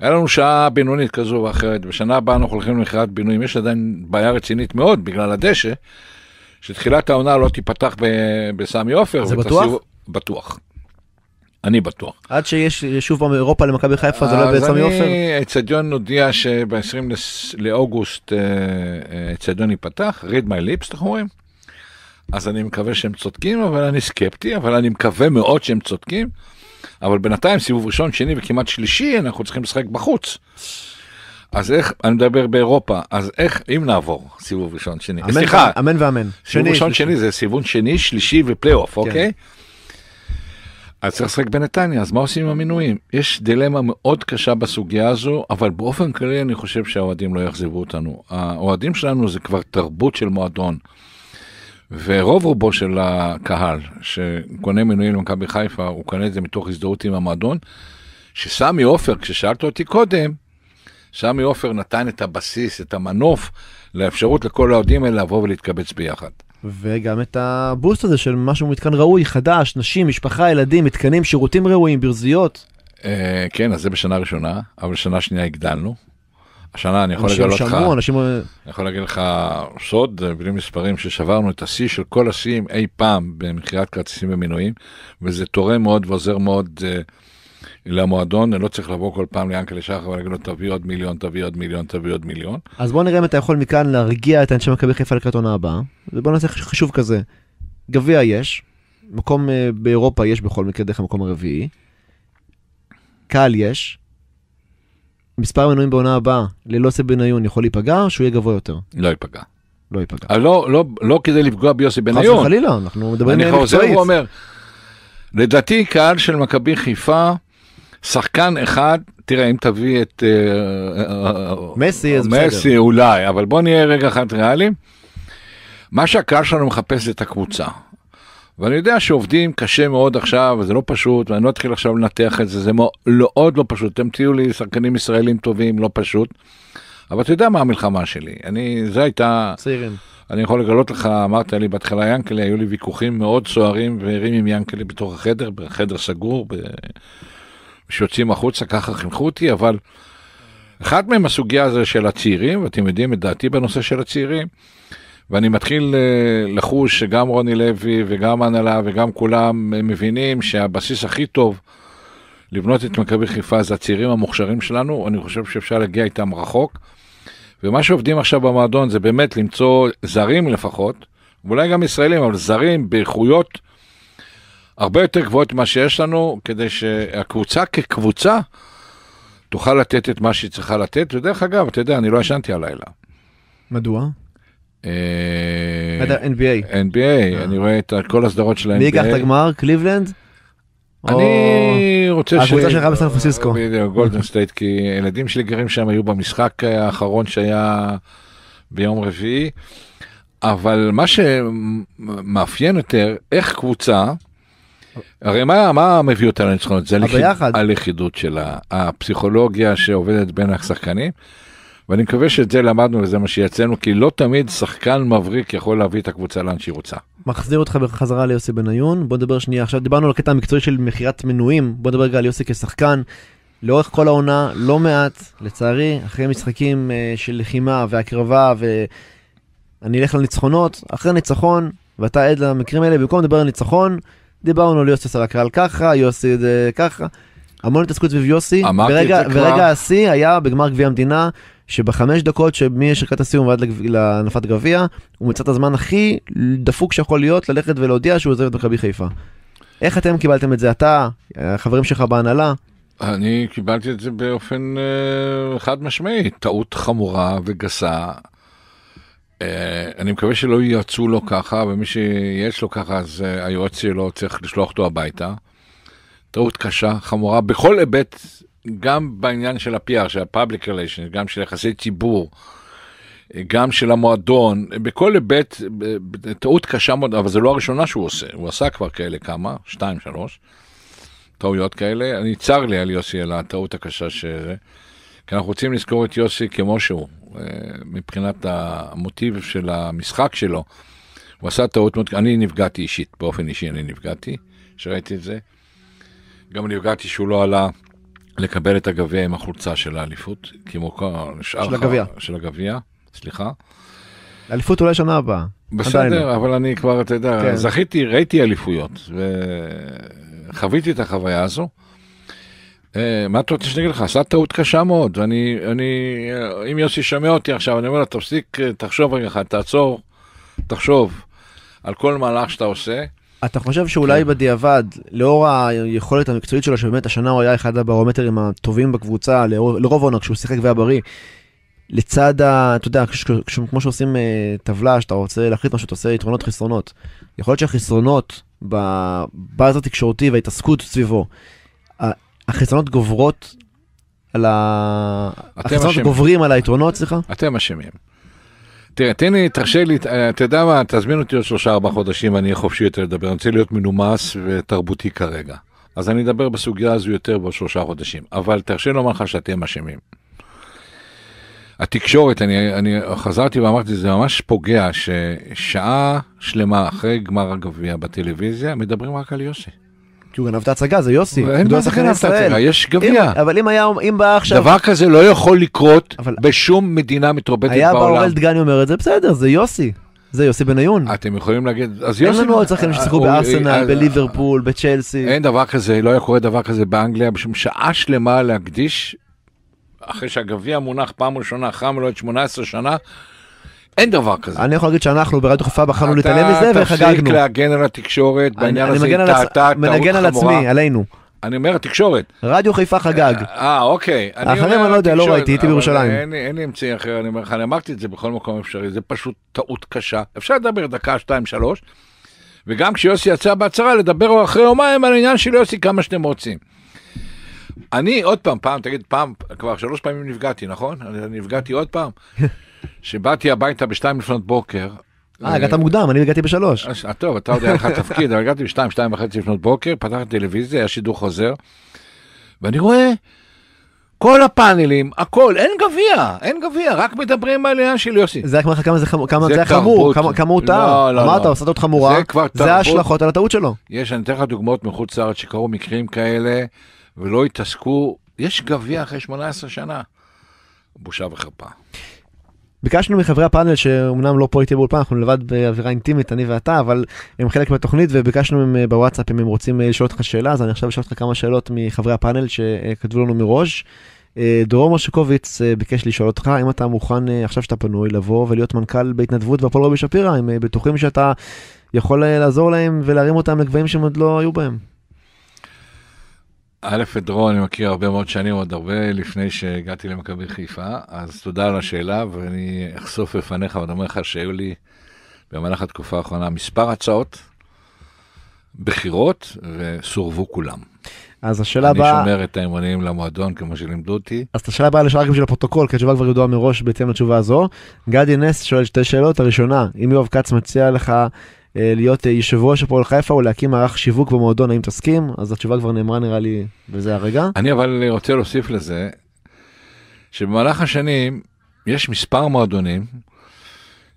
היה לנו שעה בינונית כזו ואחרת, בשנה הבאה אנחנו הולכים למכירת בינויים, יש עדיין בעיה רצינית מאוד בגלל הדשא, שתחילת העונה לא תיפתח ב- בסמי עופר. זה בטוח? סיוב... בטוח. אני בטוח. עד שיש שוב פעם אירופה למכבי חיפה זה לא יהיה בעצם יופי. אז אני, אצטדיון הודיע שב-20 לאוגוסט אה, אה, אצטדיון ייפתח, read my lips, אנחנו רואים. אז אני מקווה שהם צודקים, אבל אני סקפטי, אבל אני מקווה מאוד שהם צודקים. אבל בינתיים סיבוב ראשון, שני וכמעט שלישי, אנחנו צריכים לשחק בחוץ. אז איך, אני מדבר באירופה, אז איך, אם נעבור סיבוב ראשון, שני, אמן, סליחה, ו... אמן ואמן, סיבוב שני, ראשון, שני זה סיבוב שני, שלישי ופלייאוף, כן. אוקיי? אז צריך לשחק בנתניה, אז מה עושים עם המינויים? יש דילמה מאוד קשה בסוגיה הזו, אבל באופן כללי אני חושב שהאוהדים לא יאכזבו אותנו. האוהדים שלנו זה כבר תרבות של מועדון. ורוב רובו של הקהל שקונה מנויים למכבי חיפה, הוא קונה את זה מתוך הזדהות עם המועדון, שסמי עופר, כששאלת אותי קודם, סמי עופר נתן את הבסיס, את המנוף, לאפשרות לכל האוהדים האלה לבוא ולהתקבץ ביחד. וגם את הבוסט הזה של משהו מתקן ראוי, חדש, נשים, משפחה, ילדים, מתקנים, שירותים ראויים, ברזיות. אה, כן, אז זה בשנה ראשונה, אבל שנה שנייה הגדלנו, השנה אני יכול לגלות לך, אנשים... אני יכול להגיד לך סוד אה, בלי מספרים ששברנו את השיא של כל השיאים אי פעם במכירת כרטיסים ומינויים וזה תורם מאוד ועוזר מאוד אה, למועדון, אני לא צריך לבוא כל פעם ליענקל'ה שחר ולהגיד לו תביא עוד מיליון, תביא עוד מיליון, תביא עוד מיליון. אז בוא נראה אם אתה יכול מכאן להרגיע את אנשי מכבי חיפה לקראת עונה הבאה ובוא נעשה חישוב כזה, גביע יש, מקום אה, באירופה יש בכל מקרה דרך המקום הרביעי, קהל יש. מספר מנויים בעונה הבאה ללא ליוסי בניון יכול להיפגע או שהוא יהיה גבוה יותר? לא ייפגע. לא ייפגע. אה, לא, לא, לא כדי לפגוע ביוסי בניון. חס וחלילה, אנחנו מדברים על מקצועית. אני חוזר ואומר, לדעתי קהל של מכבי חיפה, שחקן אחד, תראה אם תביא את אה, אה, מסי, אז מסי בסדר. מסי אולי, אבל בוא נהיה רגע אחד ריאלי. מה שהקהל שלנו מחפש זה את הקבוצה. ואני יודע שעובדים קשה מאוד עכשיו, וזה לא פשוט, ואני לא אתחיל עכשיו לנתח את זה, זה מאוד לא-, לא פשוט. אתם תהיו לי שחקנים ישראלים טובים, לא פשוט. אבל אתה יודע מה המלחמה שלי, אני, זה הייתה... צעירים. אני יכול לגלות לך, אמרת לי בהתחלה ינקלה, היו לי ויכוחים מאוד סוערים וערים עם ינקלה בתוך החדר, בחדר סגור, שיוצאים החוצה, ככה חינכו אותי, אבל אחת מהם הסוגיה הזו של הצעירים, ואתם יודעים את דעתי בנושא של הצעירים, ואני מתחיל אה, לחוש שגם רוני לוי וגם ההנהלה וגם כולם אה, מבינים שהבסיס הכי טוב לבנות את מכבי חיפה זה הצעירים המוכשרים שלנו, אני חושב שאפשר להגיע איתם רחוק. ומה שעובדים עכשיו במועדון זה באמת למצוא זרים לפחות, ואולי גם ישראלים, אבל זרים באיכויות הרבה יותר גבוהות ממה שיש לנו, כדי שהקבוצה כקבוצה תוכל לתת את מה שהיא צריכה לתת. ודרך אגב, אתה יודע, אני לא ישנתי הלילה. מדוע? אה, NBA. NBA, אה. אני רואה את כל הסדרות של ה-NBA. מי ייקח את הגמר? קליבלנד? אני רוצה ש... הקבוצה שלך בסן פרנסיסקו. בדיוק, גולדן סטייט, כי הילדים שלי גרים שם, היו במשחק האחרון שהיה ביום רביעי. אבל מה שמאפיין יותר, איך קבוצה, הרי מה, מה מביא אותה לניצחונות? זה הלכיד, הלכידות שלה, הפסיכולוגיה שעובדת בין השחקנים. ואני מקווה שאת זה למדנו וזה מה שיצאנו, כי לא תמיד שחקן מבריק יכול להביא את הקבוצה לאן שהיא רוצה. מחזיר אותך בחזרה ליוסי בניון, בוא נדבר שנייה, עכשיו דיברנו על הקטע המקצועי של מכירת מנויים, בוא נדבר רגע על יוסי כשחקן. לאורך כל העונה, לא מעט, לצערי, אחרי משחקים אה, של לחימה והקרבה ואני אלך לניצחונות, אחרי ניצחון, ואתה עד למקרים האלה, במקום לדבר על ניצחון, דיברנו על יוסי עשה על ככה, יוסי זה ככה. המון התעסקות סביב יוסי, ברגע השיא היה בגמר גביע המדינה, שבחמש דקות משריקת הסיום ועד להנפת גביע, הוא מצא את הזמן הכי דפוק שיכול להיות ללכת ולהודיע שהוא עוזב את מכבי חיפה. איך אתם קיבלתם את זה? אתה, החברים שלך בהנהלה? אני קיבלתי את זה באופן uh, חד משמעי, טעות חמורה וגסה. Uh, אני מקווה שלא ייעצו לו ככה, ומי שיש לו ככה אז uh, היועץ שלו צריך לשלוח אותו הביתה. טעות קשה, חמורה, בכל היבט גם בעניין של ה-PR, של ה-Public Relations, גם של יחסי ציבור, גם של המועדון, בכל היבט, טעות קשה מאוד, אבל זו לא הראשונה שהוא עושה, הוא עשה כבר כאלה כמה, שתיים, שלוש, טעויות כאלה. אני, צר לי על יוסי, על הטעות הקשה ש... כי אנחנו רוצים לזכור את יוסי כמו שהוא, אה, מבחינת המוטיב של המשחק שלו. הוא עשה טעות מאוד, אני נפגעתי אישית, באופן אישי אני נפגעתי, שראיתי את זה. גם נפגעתי שהוא לא עלה לקבל את הגביע עם החולצה של האליפות, כמו שאר... של הגביע. של הגביע, סליחה. אליפות אולי שנה הבאה. בסדר, עדיין. לא. אבל אני כבר, אתה יודע, כן. זכיתי, ראיתי אליפויות, וחוויתי את החוויה הזו. אה, מה אתה רוצה שאני אגיד לך? עשה טעות קשה מאוד. ואני, אני, אה, אם יוסי שומע אותי עכשיו, אני אומר לו, תפסיק, אה, תחשוב רגע אחד, תעצור, תחשוב על כל מהלך שאתה עושה, אתה חושב שאולי כן. בדיעבד, לאור היכולת המקצועית שלו, שבאמת השנה הוא היה אחד הברומטרים הטובים בקבוצה, לרוב עונה, כשהוא שיחק והיה בריא, לצד ה... אתה יודע, כש, כש, כמו שעושים uh, טבלה, שאתה רוצה להחליט משהו, אתה עושה יתרונות חסרונות. יכול להיות שהחסרונות בבאז התקשורתי וההתעסקות סביבו, החסרונות גוברות על ה... החסרונות אשמים. גוברים על היתרונות, סליחה? אתם אשמים. תראה, תן לי, תרשה לי, אה, אתה יודע מה, תזמין אותי עוד שלושה ארבעה חודשים ואני אהיה חופשי יותר לדבר, אני רוצה להיות מנומס ותרבותי כרגע. אז אני אדבר בסוגיה הזו יותר בעוד שלושה חודשים, אבל תרשה לומר לך שאתם אשמים. התקשורת, אני, אני חזרתי ואמרתי, זה ממש פוגע ששעה שלמה אחרי גמר הגביע בטלוויזיה מדברים רק על יוסי. כי הוא גנב את ההצגה, זה יוסי. אין בעיה שחקן ישראל. יש גביע. אבל אם היה, אם בא עכשיו... דבר כזה לא יכול לקרות אבל... בשום מדינה מתרבטת בעולם. היה בא אורל דגני אומר את זה, בסדר, זה יוסי. זה יוסי בניון. אתם יכולים להגיד, אז יוסי... אין לנו עוד שחקנים ששיחקו אה, בארסנל, אה, בליברפול, בצ'לסי. אין דבר כזה, לא היה קורה דבר כזה באנגליה, בשום שעה שלמה להקדיש, אחרי שהגביע מונח פעם ראשונה, חם לו מלאת 18 שנה, אין דבר כזה. אני יכול להגיד שאנחנו ברדיו חיפה בחרנו להתעלם מזה וחגגנו. אתה תפסיק להגן על התקשורת, בעניין הזה היא טעתה טעות מנגן על עצמי, עלינו. אני אומר התקשורת. רדיו חיפה חגג. אה, אה אוקיי. האחרים אני לא יודע, לא ראיתי, הייתי בירושלים. אין לי אמצעי אחר, אני אומר לך, אני אמרתי את זה בכל מקום אפשרי, זה פשוט טעות קשה. אפשר לדבר דקה, שתיים, שלוש, וגם כשיוסי יצא בהצהרה, לדבר אחרי יומיים על העניין של יוסי כמה שאתם רוצים. אני עוד פעם, פעם, תגיד, פעם, כבר שלוש פעמים נפגעתי, נכון? אני נפגעתי עוד פעם. שבאתי הביתה בשתיים לפנות בוקר. אה, הגעת מוקדם, אני הגעתי בשלוש. אה, אה, טוב, אתה עוד היה לך תפקיד, אבל הגעתי בשתיים, שתיים וחצי לפנות בוקר, פתחתי טלוויזיה, היה שידור חוזר, ואני רואה כל הפאנלים, הכל, אין גביע, אין גביע, רק מדברים על העניין של יוסי. זה רק אומר לך כמה זה חמור, כמה זה, זה חמור, כמה, הוא לא, טעה. לא, לא. אמרת, לא. עושה טעות חמורה, זה ההשלכות על הטעות שלו. יש, אני אתן לך דוגמאות מחוץ לארץ שקרו מקרים כאלה, ולא התעסקו, יש גביע אחרי 18 שנה. בושה וחרפה. ביקשנו מחברי הפאנל שאומנם לא פה איתי באולפן אנחנו לבד באווירה אינטימית אני ואתה אבל הם חלק מהתוכנית וביקשנו הם אה, בוואטסאפ אם הם רוצים אה, לשאול אותך שאלה אז אני עכשיו אשאל אותך כמה שאלות מחברי הפאנל שכתבו לנו מראש. אה, דרור מושקוביץ ביקש לשאול אותך אם אתה מוכן עכשיו שאתה פנוי לבוא ולהיות מנכ"ל בהתנדבות בהפועל רבי שפירא הם בטוחים שאתה יכול לעזור להם ולהרים אותם לגבהים שהם עוד לא היו בהם. א', את דרור אני מכיר הרבה מאוד שנים, עוד הרבה לפני שהגעתי למכבי חיפה, אז תודה על השאלה, ואני אחשוף בפניך ואני אומר לך שהיו לי במהלך התקופה האחרונה מספר הצעות, בחירות, וסורבו כולם. אז השאלה הבאה... אני בא... שומר את האמונים למועדון כמו שלימדו אותי. אז את השאלה הבאה לשאלה רק בשביל הפרוטוקול, כי התשובה כבר ידועה מראש בהתאם לתשובה הזו. גדי נס שואל שתי שאלות, הראשונה, אם יואב כץ מציע לך אה, להיות אה, יושב ראש הפועל חיפה או להקים מערך שיווק במועדון, האם תסכים? אז התשובה כבר נאמרה נראה לי בזה הרגע. אני אבל רוצה להוסיף לזה, שבמהלך השנים יש מספר מועדונים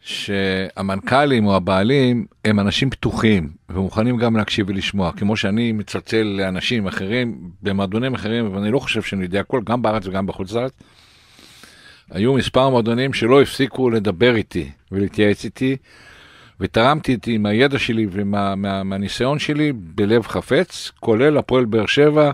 שהמנכ"לים או הבעלים הם אנשים פתוחים ומוכנים גם להקשיב ולשמוע, כמו שאני מצלצל לאנשים אחרים במועדונים אחרים, ואני לא חושב שאני יודע הכל, גם בארץ וגם בחוץ לארץ. היו מספר מועדונים שלא הפסיקו לדבר איתי ולהתייעץ איתי. ותרמתי את, עם הידע שלי ומהניסיון ומה, שלי בלב חפץ, כולל הפועל באר שבע,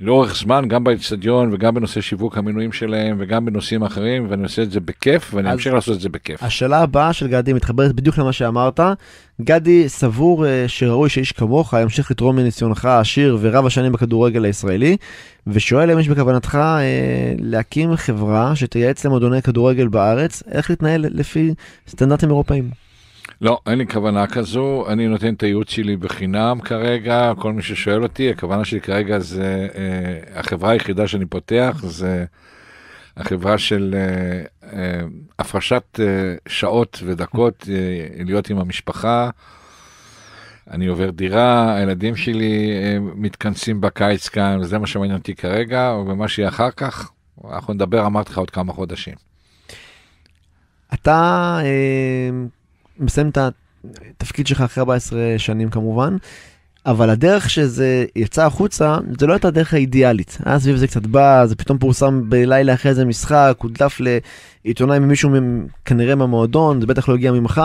לאורך זמן, גם באצטדיון וגם בנושא שיווק המינויים שלהם וגם בנושאים אחרים, ואני עושה את זה בכיף, ואני אמשיך לעשות את זה בכיף. השאלה הבאה של גדי מתחברת בדיוק למה שאמרת. גדי סבור אה, שראוי שאיש כמוך ימשיך לתרום מניסיונך העשיר ורב השנים בכדורגל הישראלי, ושואל אם יש בכוונתך אה, להקים חברה שתייעץ למועדוני כדורגל בארץ, איך להתנהל לפי סטנדרטים אירופאיים. לא, אין לי כוונה כזו, אני נותן את הייעוץ שלי בחינם כרגע, כל מי ששואל אותי, הכוונה שלי כרגע זה, אה, החברה היחידה שאני פותח זה החברה של אה, אה, הפרשת אה, שעות ודקות אה, להיות עם המשפחה. אני עובר דירה, הילדים שלי אה, מתכנסים בקיץ כאן, וזה מה שמעניין אותי כרגע, ומה שיהיה אחר כך, אנחנו נדבר, אמרתי לך, עוד כמה חודשים. אתה... אה... מסיים את התפקיד שלך אחרי 14 שנים כמובן, אבל הדרך שזה יצא החוצה, זה לא הייתה הדרך האידיאלית. היה סביב זה קצת בא, זה פתאום פורסם בלילה אחרי איזה משחק, הודלף לעיתונאי ממישהו כנראה מהמועדון, זה בטח לא הגיע ממך.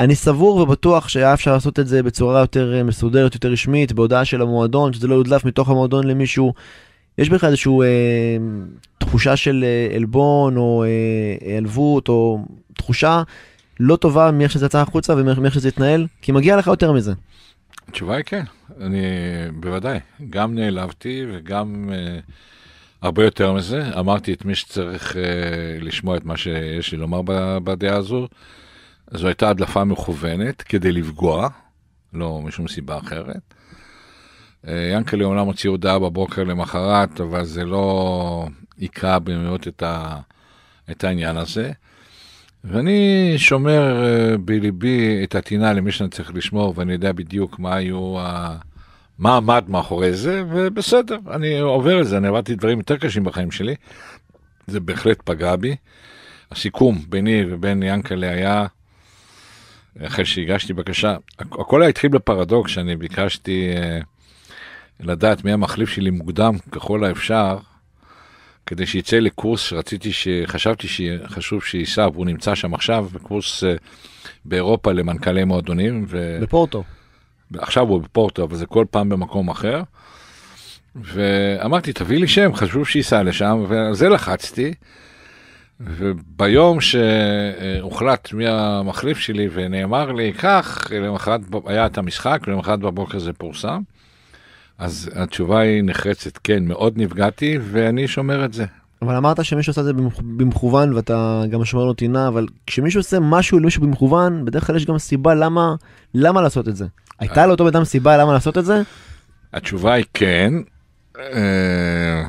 אני סבור ובטוח שהיה אפשר לעשות את זה בצורה יותר אה, מסודרת, יותר רשמית, בהודעה של המועדון, שזה לא יודלף מתוך המועדון למישהו. יש בך איזושהי אה, תחושה של אה, עלבון או אה, או תחושה לא טובה מאיך שזה יצא החוצה ומאיך שזה התנהל? כי מגיע לך יותר מזה. התשובה היא כן, אני בוודאי, גם נעלבתי וגם אה, הרבה יותר מזה, אמרתי את מי שצריך אה, לשמוע את מה שיש לי לומר בדעה הזו. זו הייתה הדלפה מכוונת כדי לפגוע, לא משום סיבה אחרת. אה, ינקלי אומנם הוציא הודעה בבוקר למחרת, אבל זה לא יקרה במהות את, את העניין הזה. ואני שומר אה, בליבי את הטינה למי שאני צריך לשמור, ואני יודע בדיוק מה היו ה... מה עמד מאחורי זה, ובסדר, אני עובר את זה, אני עברתי דברים יותר קשים בחיים שלי, זה בהחלט פגע בי. הסיכום ביני ובין ינקלה היה, אחרי שהגשתי בקשה, הכל היה התחיל בפרדוקס, שאני ביקשתי אה, לדעת מי המחליף שלי מוקדם ככל האפשר, כדי שיצא לקורס שרציתי, שחשבתי שחשוב שייסע והוא נמצא שם עכשיו בקורס אה, באירופה למנכ"לי מועדונים. ו... בפורטו. עכשיו הוא בפורטו אבל זה כל פעם במקום אחר. ואמרתי תביא לי שם חשוב שייסע לשם ועל זה לחצתי. וביום שהוחלט מי המחליף שלי ונאמר לי כך למחרת היה את המשחק ולמחרת בבוקר זה פורסם. אז התשובה היא נחרצת, כן, מאוד נפגעתי ואני שומר את זה. אבל אמרת שמישהו עושה את זה במכוון ואתה גם שומר לו טינה, אבל כשמישהו עושה משהו למישהו לא במכוון, בדרך כלל יש גם סיבה למה, למה לעשות את זה. הייתה לאותו בן אדם סיבה למה לעשות את זה? התשובה היא כן. אה,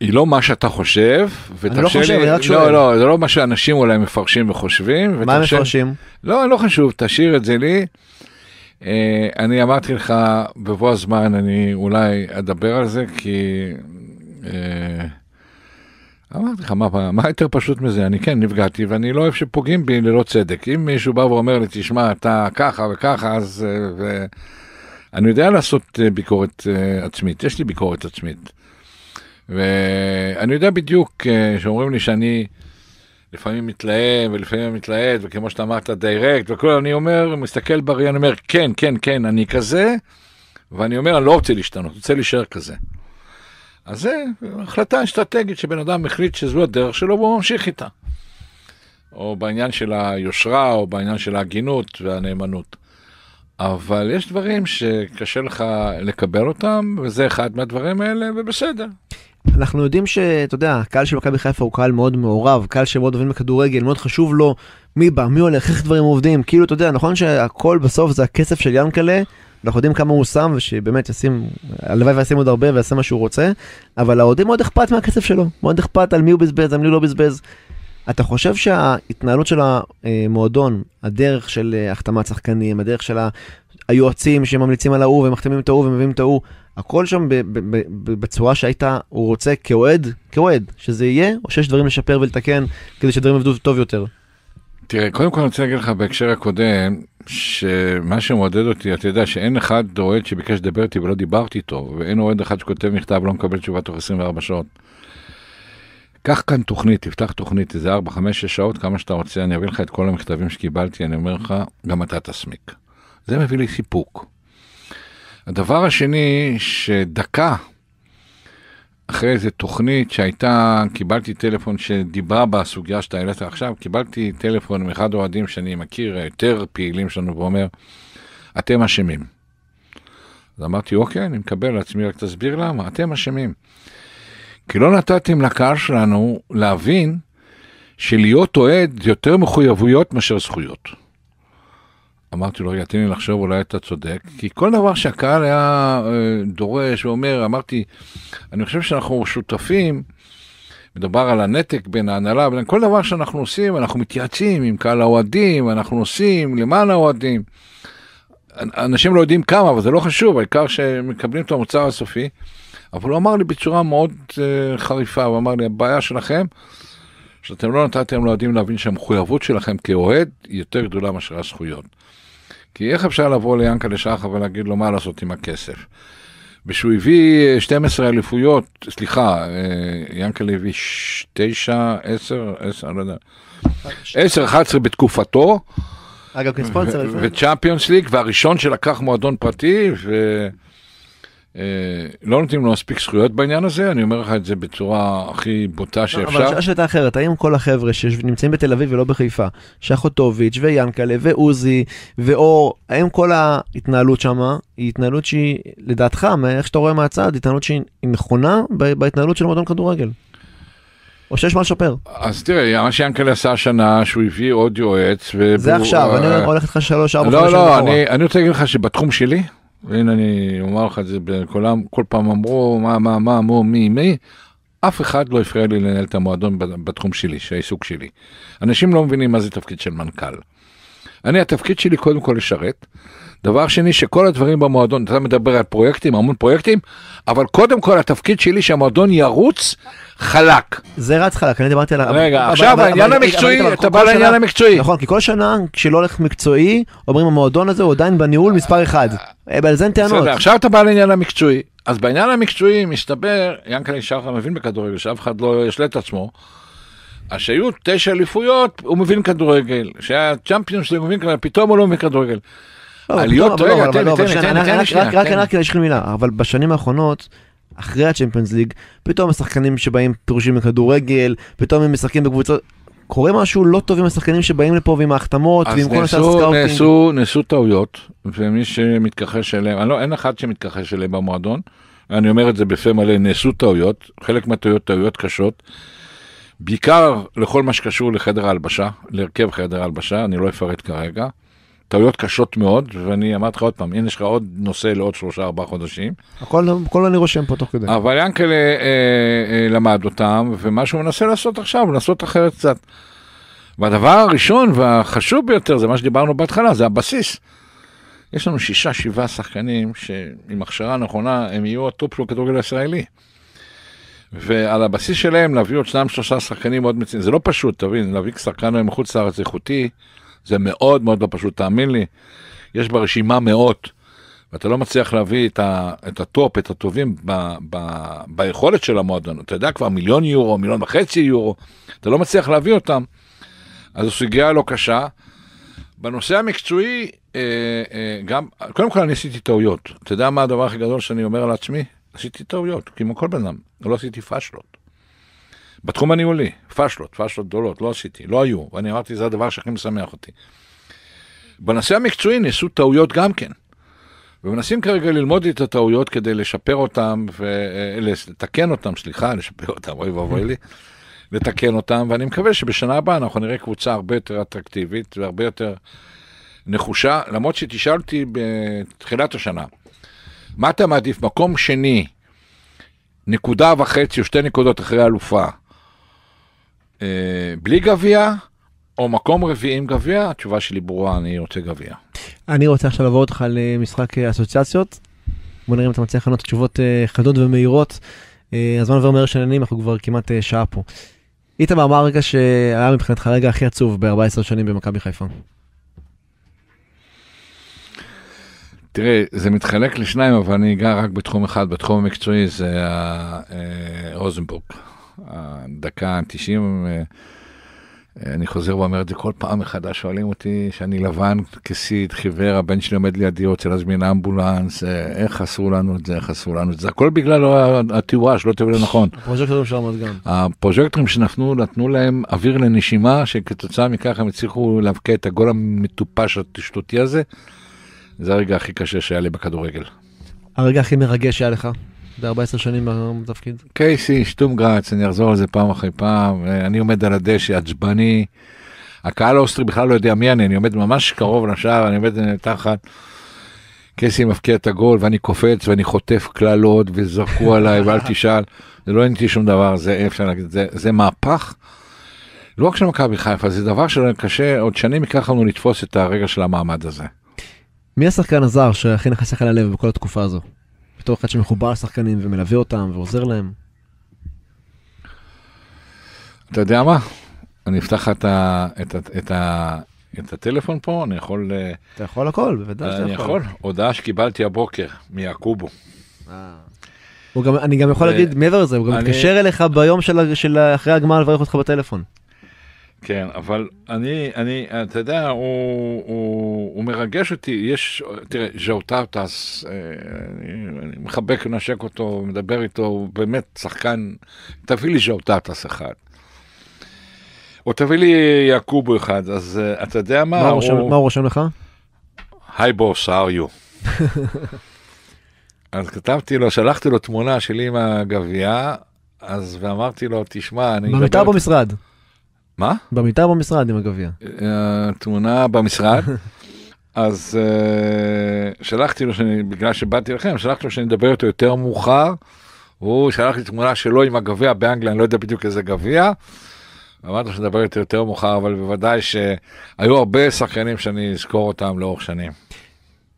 היא לא מה שאתה חושב, ותרשה לי... אני לא חושב, אני רק לא, שואל. לא, לא, זה לא מה שאנשים אולי מפרשים וחושבים. מה הם מפרשים? לא, לא חשוב, תשאיר את זה לי. אה, אני אמרתי לך, בבוא הזמן אני אולי אדבר על זה, כי... אה, אמרתי לך, מה, מה יותר פשוט מזה? אני כן נפגעתי, ואני לא אוהב שפוגעים בי ללא צדק. אם מישהו בא ואומר לי, תשמע, אתה ככה וככה, אז... אה, ו... אני יודע לעשות ביקורת עצמית, יש לי ביקורת עצמית. ואני יודע בדיוק, שאומרים לי שאני... לפעמים מתלהם ולפעמים מתלהט וכמו שאתה אמרת דיירקט וכל אני אומר מסתכל בריא אני אומר כן כן כן אני כזה ואני אומר אני לא רוצה להשתנות רוצה להישאר כזה. אז זה החלטה אסטרטגית שבן אדם החליט שזו הדרך שלו והוא ממשיך איתה. או בעניין של היושרה או בעניין של ההגינות והנאמנות. אבל יש דברים שקשה לך לקבל אותם וזה אחד מהדברים האלה ובסדר אנחנו יודעים שאתה יודע, הקהל של מכבי חיפה הוא קהל מאוד מעורב, קהל שמאוד אוהבים בכדורגל, מאוד חשוב לו מי בא, מי הולך, איך דברים עובדים, כאילו אתה יודע, נכון שהכל בסוף זה הכסף של ינקלה, אנחנו יודעים כמה הוא שם ושבאמת ישים, הלוואי וישים עוד הרבה ויעשה מה שהוא רוצה, אבל האוהדים מאוד אכפת מהכסף שלו, מאוד אכפת על מי הוא בזבז, על מי הוא לא בזבז. אתה חושב שההתנהלות של המועדון, הדרך של אה, החתמת שחקנים, הדרך של היועצים שממליצים על ההוא ומחתימים את ההוא ומביאים את ההוא, הכל שם ב- ב- ב- בצורה שהייתה, הוא רוצה כאוהד, כאוהד, שזה יהיה, או שיש דברים לשפר ולתקן כדי שדברים יעבדו טוב יותר. תראה, קודם כל אני רוצה להגיד לך בהקשר הקודם, שמה שמעודד אותי, אתה יודע שאין אחד אוהד שביקש לדבר איתי ולא דיברתי איתו, ואין אוהד אחד שכותב מכתב ולא מקבל תשובה תוך 24 שעות. קח כאן תוכנית, תפתח תוכנית, איזה 4, 5, 6 שעות, כמה שאתה רוצה, אני אביא לך את כל המכתבים שקיבלתי, אני אומר לך, גם אתה תסמיק. זה מביא לי סיפוק. הדבר השני, שדקה אחרי איזה תוכנית שהייתה, קיבלתי טלפון שדיברה בסוגיה שאתה העלית עכשיו, קיבלתי טלפון מאחד האוהדים שאני מכיר, היותר פעילים שלנו, ואומר, אתם אשמים. אז אמרתי, אוקיי, אני מקבל לעצמי, רק תסביר למה, אתם אשמים. כי לא נתתם לקהל שלנו להבין שלהיות אוהד זה יותר מחויבויות מאשר זכויות. אמרתי לו, רגע, תן לי לחשוב, אולי אתה צודק, כי כל דבר שהקהל היה אה, דורש ואומר, אמרתי, אני חושב שאנחנו שותפים, מדובר על הנתק בין ההנהלה, בין כל דבר שאנחנו עושים, אנחנו מתייעצים עם קהל האוהדים, אנחנו עושים למען האוהדים. אנשים לא יודעים כמה, אבל זה לא חשוב, העיקר שמקבלים את המוצר הסופי. אבל הוא אמר לי בצורה מאוד אה, חריפה, הוא אמר לי, הבעיה שלכם, שאתם לא נתתם לאוהדים להבין שהמחויבות שלכם כאוהד היא יותר גדולה מאשר הזכויות. כי איך אפשר לבוא ליענקלה שחר ולהגיד לו מה לעשות עם הכסף? ושהוא הביא 12 אה, אליפויות, סליחה, אה, ינקלה הביא 9, 10, 10, לא יודע, 10, 11 בתקופתו. אגב, כספונסר. וצ'אפיונס ליג, והראשון שלקח מועדון פרטי, ו... אה, לא נותנים לו מספיק זכויות בעניין הזה, אני אומר לך את זה בצורה הכי בוטה שאפשר. אבל השאלה שהייתה אחרת, האם כל החבר'ה שנמצאים בתל אביב ולא בחיפה, שחוטוביץ' ויאנקלה ועוזי ואור, האם כל ההתנהלות שם היא התנהלות שהיא, לדעתך, מאיך שאתה רואה מהצד, התנהלות שהיא נכונה בהתנהלות של מועדון כדורגל? או שיש מה לשפר. אז תראה, מה שיאנקלה עשה השנה, שהוא הביא עוד יועץ. זה עכשיו, אה, אני הולך איתך שלוש, ארבע, לא, חמש שנים לא, אחורה. לא, לא, אני רוצה להגיד לך שבתחום שלי, והנה אני אומר לך את זה, כולם, כל פעם אמרו מה, מה, מה, מו, מי, מי, אף אחד לא הפריע לי לנהל את המועדון בתחום שלי, שהעיסוק שלי. אנשים לא מבינים מה זה תפקיד של מנכ"ל. אני, התפקיד שלי קודם כל לשרת, דבר שני, שכל הדברים במועדון, אתה מדבר על פרויקטים, המון פרויקטים, אבל קודם כל התפקיד שלי שהמועדון ירוץ חלק. זה רץ חלק, אני דיברתי על... רגע, אבל, עכשיו אבל, העניין אבל, המקצועי, אבל, אתה בא לעניין המקצועי. נכון, כי כל שנה כשלא הולך מקצועי, אומרים המועדון הזה הוא עדיין בניהול מספר אחד. אה, על זה אין טענות. בסדר, עכשיו אתה בא לעניין המקצועי. אז בעניין המקצועי מסתבר, ינקלה נשאר לך מבין בכדורגל, שאף אחד לא ישלה את עצמו. אז שהיו תשע אליפויות, הוא מבין כדורגל. שהיה שלו, הוא מבין כדורגל, פתאום הוא לא מבין כדורגל. לא, עליות, רגע, לא, לא, תן לי תן רק רק יש לי מילה, אבל בשנים האחרונות... אחרי הצ'מפיונס ליג, פתאום השחקנים שבאים פירושים לכדורגל, פתאום הם משחקים בקבוצות, קורה משהו לא טוב עם השחקנים שבאים לפה ועם ההחתמות ועם כל השאר הסקאוטינג. אז נעשו, נעשו טעויות, ומי שמתכחש אליהם, לא, אין אחד שמתכחש אליהם במועדון, אני אומר את זה בפה מלא, נעשו טעויות, חלק מהטעויות טעויות קשות, בעיקר לכל מה שקשור לחדר ההלבשה, להרכב חדר ההלבשה, אני לא אפרט כרגע. טעויות קשות מאוד, ואני אמרתי לך עוד פעם, הנה יש לך עוד נושא לעוד שלושה ארבעה חודשים. הכל, הכל אני רושם פה תוך כדי. אבל ינקלה אה, אה, אה למד אותם, ומה שהוא מנסה לעשות עכשיו, לעשות אחרת קצת. והדבר הראשון והחשוב ביותר, זה מה שדיברנו בהתחלה, זה הבסיס. יש לנו שישה, שבעה שחקנים שעם הכשרה נכונה הם יהיו הטופ של הכדורגל הישראלי. ועל הבסיס שלהם להביא עוד שניים שלושה שחקנים מאוד מצוינים, זה לא פשוט, תבין, להביא שחקן מחוץ לארץ איכותי, זה מאוד מאוד לא פשוט, תאמין לי. יש ברשימה מאות, ואתה לא מצליח להביא את, ה, את הטופ, את הטובים ב, ב, ביכולת של המועדון. אתה יודע כבר מיליון יורו, מיליון וחצי יורו, אתה לא מצליח להביא אותם. אז זו סוגיה לא קשה. בנושא המקצועי, אה, אה, גם, קודם כל אני עשיתי טעויות. אתה יודע מה הדבר הכי גדול שאני אומר על עצמי? עשיתי טעויות, כמו כל בן אדם, לא עשיתי פאשלות. בתחום הניהולי, פשלות, פשלות גדולות, לא עשיתי, לא היו, ואני אמרתי, זה הדבר שהכי משמח אותי. בנושא המקצועי נעשו טעויות גם כן, ומנסים כרגע ללמוד את הטעויות כדי לשפר אותם, ו... אה, לתקן אותם, סליחה, לשפר אותם, אוי ואבוי לי, לתקן אותם, ואני מקווה שבשנה הבאה אנחנו נראה קבוצה הרבה יותר אטרקטיבית והרבה יותר נחושה, למרות שתשאל אותי בתחילת השנה, מה אתה מעדיף, מקום שני, נקודה וחצי או שתי נקודות אחרי אלופה, אה, בלי גביע, או מקום רביעי עם גביע? התשובה שלי ברורה, אני רוצה גביע. אני רוצה עכשיו לעבור אותך למשחק אה, אסוציאציות. בוא נראה אם אתה מצליח לענות תשובות אה, חדות ומהירות. הזמן עובר מהר שננים, אנחנו כבר כמעט שעה פה. איתמר, מה הרגע שהיה מבחינתך הרגע הכי עצוב ב-14 שנים במכבי חיפה? תראה, זה מתחלק לשניים, אבל אני אגע רק בתחום אחד, בתחום המקצועי זה רוזנבורג. הדקה ה-90, אה, אה, אני חוזר ואומר את זה כל פעם מחדש, שואלים אותי שאני לבן כסיד, חיוור, הבן שלי עומד לידי, רוצה להזמין אמבולנס, אה, איך עשו לנו את זה, איך עשו לנו את זה, הכל בגלל התיאורה שלא תבין נכון. הפרוג'קטורים של רמת גן. הפרוג'קטורים שנתנו, נתנו להם אוויר לנשימה, שכתוצאה מכך הם הצליחו להבקיע את הגול המטופש התשתותי הזה. זה הרגע הכי קשה שהיה לי בכדורגל. הרגע הכי מרגש שהיה לך? ב-14 שנים בתפקיד? קייסי, שטום גראץ, אני אחזור על זה פעם אחרי פעם, אה, אני עומד על הדשא, עצבני, הקהל האוסטרי בכלל לא יודע מי אני, אני עומד ממש קרוב לשער, אני עומד אה, תחת. קייסי מפקיע את הגול ואני קופץ ואני חוטף קללות וזרקו עליי ואל תשאל, זה לא עניתי שום דבר, זה אפשר להגיד, זה, זה מהפך. לא רק של מכבי חיפה, זה דבר שקשה, עוד שנים ייקח לנו לתפוס את הרגע של המעמד הזה. מי השחקן הזר שהכי נכנס לך ללב בכל התקופה הזו? בתור אחד שמחובר לשחקנים ומלווה אותם ועוזר להם? אתה יודע מה? אני אפתח את, ה, את, ה, את, ה, את הטלפון פה, אני יכול... אה, אתה יכול הכל, בוודאי שאתה יכול. אני יכול. הודעה שקיבלתי הבוקר מיעקובו. גם, אני גם יכול ו... אה, להגיד, מעבר לזה, הוא גם אני... מתקשר אליך ביום של, של אחרי הגמר לברך אותך בטלפון. כן, אבל אני, אני, אתה יודע, הוא, הוא, הוא מרגש אותי, יש, תראה, ז'אוטרטס, אה, אני, אני מחבק, מנשק אותו, מדבר איתו, הוא באמת שחקן, תביא לי ז'אוטרטס אחד. או תביא לי יעקובו אחד, אז אה, אתה יודע מה, מה הוא, רושם, הוא... מה הוא רושם לך? היי בוס, are יו. אז כתבתי לו, שלחתי לו תמונה שלי עם הגביע, אז ואמרתי לו, תשמע, אני... במיטה או במשרד? מה? במיטה או במשרד עם הגביע? אה, התמונה במשרד. אז uh, שלחתי לו, שאני, בגלל שבאתי לכם, שלחתי לו שאני אדבר איתו יותר מאוחר. הוא שלח לי תמונה שלו עם הגביע באנגליה, אני לא יודע בדיוק איזה גביע. אמרתי לו שנדבר איתו יותר מאוחר, אבל בוודאי שהיו הרבה שחקנים שאני אזכור אותם לאורך שנים.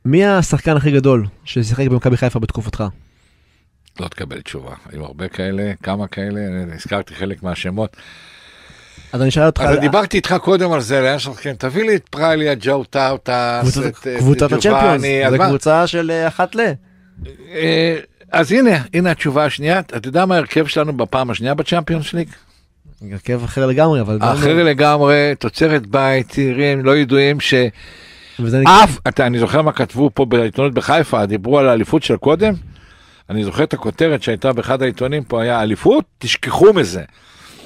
מי השחקן הכי גדול ששיחק במכבי חיפה בתקופתך? לא תקבל תשובה, היו הרבה כאלה, כמה כאלה, הזכרתי חלק מהשמות. אז אני אשאל אותך... אבל דיברתי איתך קודם על זה, לאן שלכם, תביא לי את פרליה, ג'ו טאוטס, את קבוצת הצ'מפיונס, זו קבוצה של אה, אחת ל... אה, אז הנה, הנה התשובה השנייה, אתה יודע מה ההרכב שלנו בפעם השנייה בצ'מפיונס ליג? הרכב אחר לגמרי, אבל... אחר לגמרי, תוצרת בית, צעירים, לא ידועים ש... אף, אני זוכר מה כתבו פה בעיתונות בחיפה, דיברו על האליפות של קודם, אני זוכר את הכותרת שהייתה באחד העיתונים פה, היה אליפות, תשכחו מזה.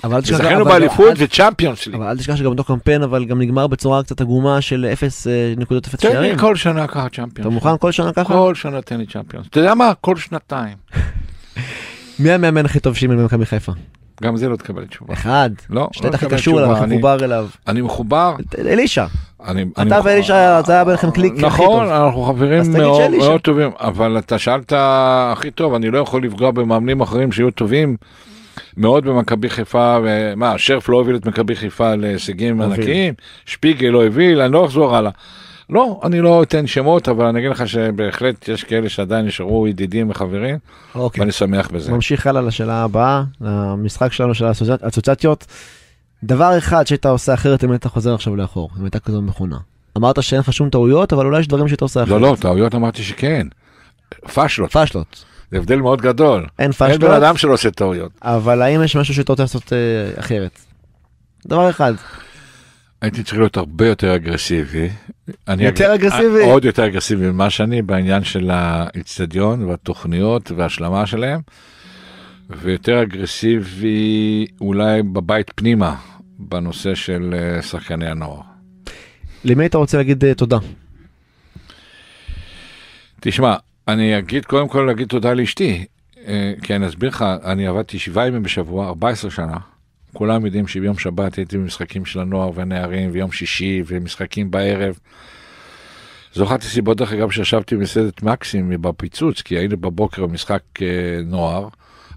אבל זכינו באליפות וצ'מפיונס שלי. אבל אל תשכח שגם אותו קמפיין אבל גם נגמר בצורה קצת עגומה של 0.0 שערים. אה, תן לי כל שנה ככה צ'מפיונס. אתה מוכן כל שנה ככה? כל שנה תן לי צ'מפיונס. אתה יודע מה? כל שנתיים. מי המאמן הכי טוב שאימן במכבי חיפה? גם זה לא תקבל תשובה. אחד. לא, לא תקבל תשובה. שאתה קשור אליו, מחובר אליו. אני מחובר? אלישע. אתה ואלישע, זה היה ביניכם קליק הכי נכון, טוב. נכון, אנחנו חברים מאוד, מאוד טובים, אבל אתה שאלת הכי טוב, אני לא יכול לפגוע במאמנים אחרים שיהיו טובים. מאוד במכבי חיפה, מה, שרף לא הוביל את מכבי חיפה להישגים ענקיים, שפיגל לא הוביל, אני לא אחזור הלאה. לא, אני לא אתן שמות, אבל אני אגיד לך שבהחלט יש כאלה שעדיין נשארו ידידים וחברים, אוקיי. ואני שמח בזה. נמשיך הלאה לשאלה הבאה, למשחק שלנו של האסוציאציות. דבר אחד שהיית עושה אחרת אם היית חוזר עכשיו לאחור, אם הייתה כזו מכונה. אמרת שאין לך שום טעויות, אבל אולי יש דברים שאתה עושה אחרת. לא, לא, טעויות אמרתי שכן. פאשלות. פאשלות. זה הבדל מאוד גדול. אין פשטות? אין בן אדם שלא עושה טעויות. אבל האם יש משהו שאתה רוצה לעשות אה, אחרת? דבר אחד. הייתי צריך להיות הרבה יותר אגרסיבי. יותר אג... אגרסיבי? אה, עוד יותר אגרסיבי ממה שאני בעניין של האיצטדיון והתוכניות וההשלמה שלהם. ויותר אגרסיבי אולי בבית פנימה, בנושא של אה, שחקני הנוער. למי אתה רוצה להגיד תודה? תשמע, אני אגיד, קודם כל להגיד תודה לאשתי, אה, כי אני אסביר לך, אני עבדתי שבעה ימים בשבוע, 14 שנה. כולם יודעים שביום שבת הייתי במשחקים של הנוער והנערים, ויום שישי, ומשחקים בערב. זו אחת הסיבות, דרך אגב, שישבתי במסעדת מקסים בפיצוץ, כי היינו בבוקר במשחק אה, נוער,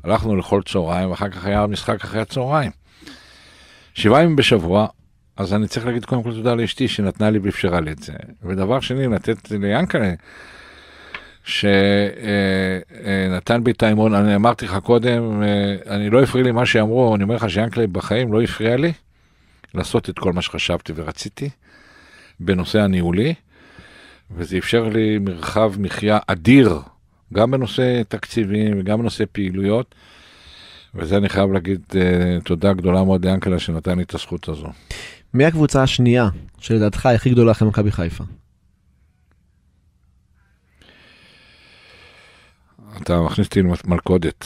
הלכנו לכל צהריים, ואחר כך היה משחק אחרי הצהריים. שבעה ימים בשבוע, אז אני צריך להגיד קודם כל תודה לאשתי שנתנה לי ואפשרה לי את זה. ודבר שני, לתת ליענקלה. שנתן בי את האמון, אני אמרתי לך קודם, אה, אני לא הפריע לי מה שאמרו, אני אומר לך שיאנקלב בחיים לא הפריע לי לעשות את כל מה שחשבתי ורציתי בנושא הניהולי, וזה אפשר לי מרחב מחיה אדיר, גם בנושא תקציבים וגם בנושא פעילויות. וזה אני חייב להגיד אה, תודה גדולה מאוד ליאנקלב שנתן לי את הזכות הזו. מי הקבוצה השנייה שלדעתך הכי גדולה אחרי מכבי חיפה? אתה מכניס אותי למלכודת.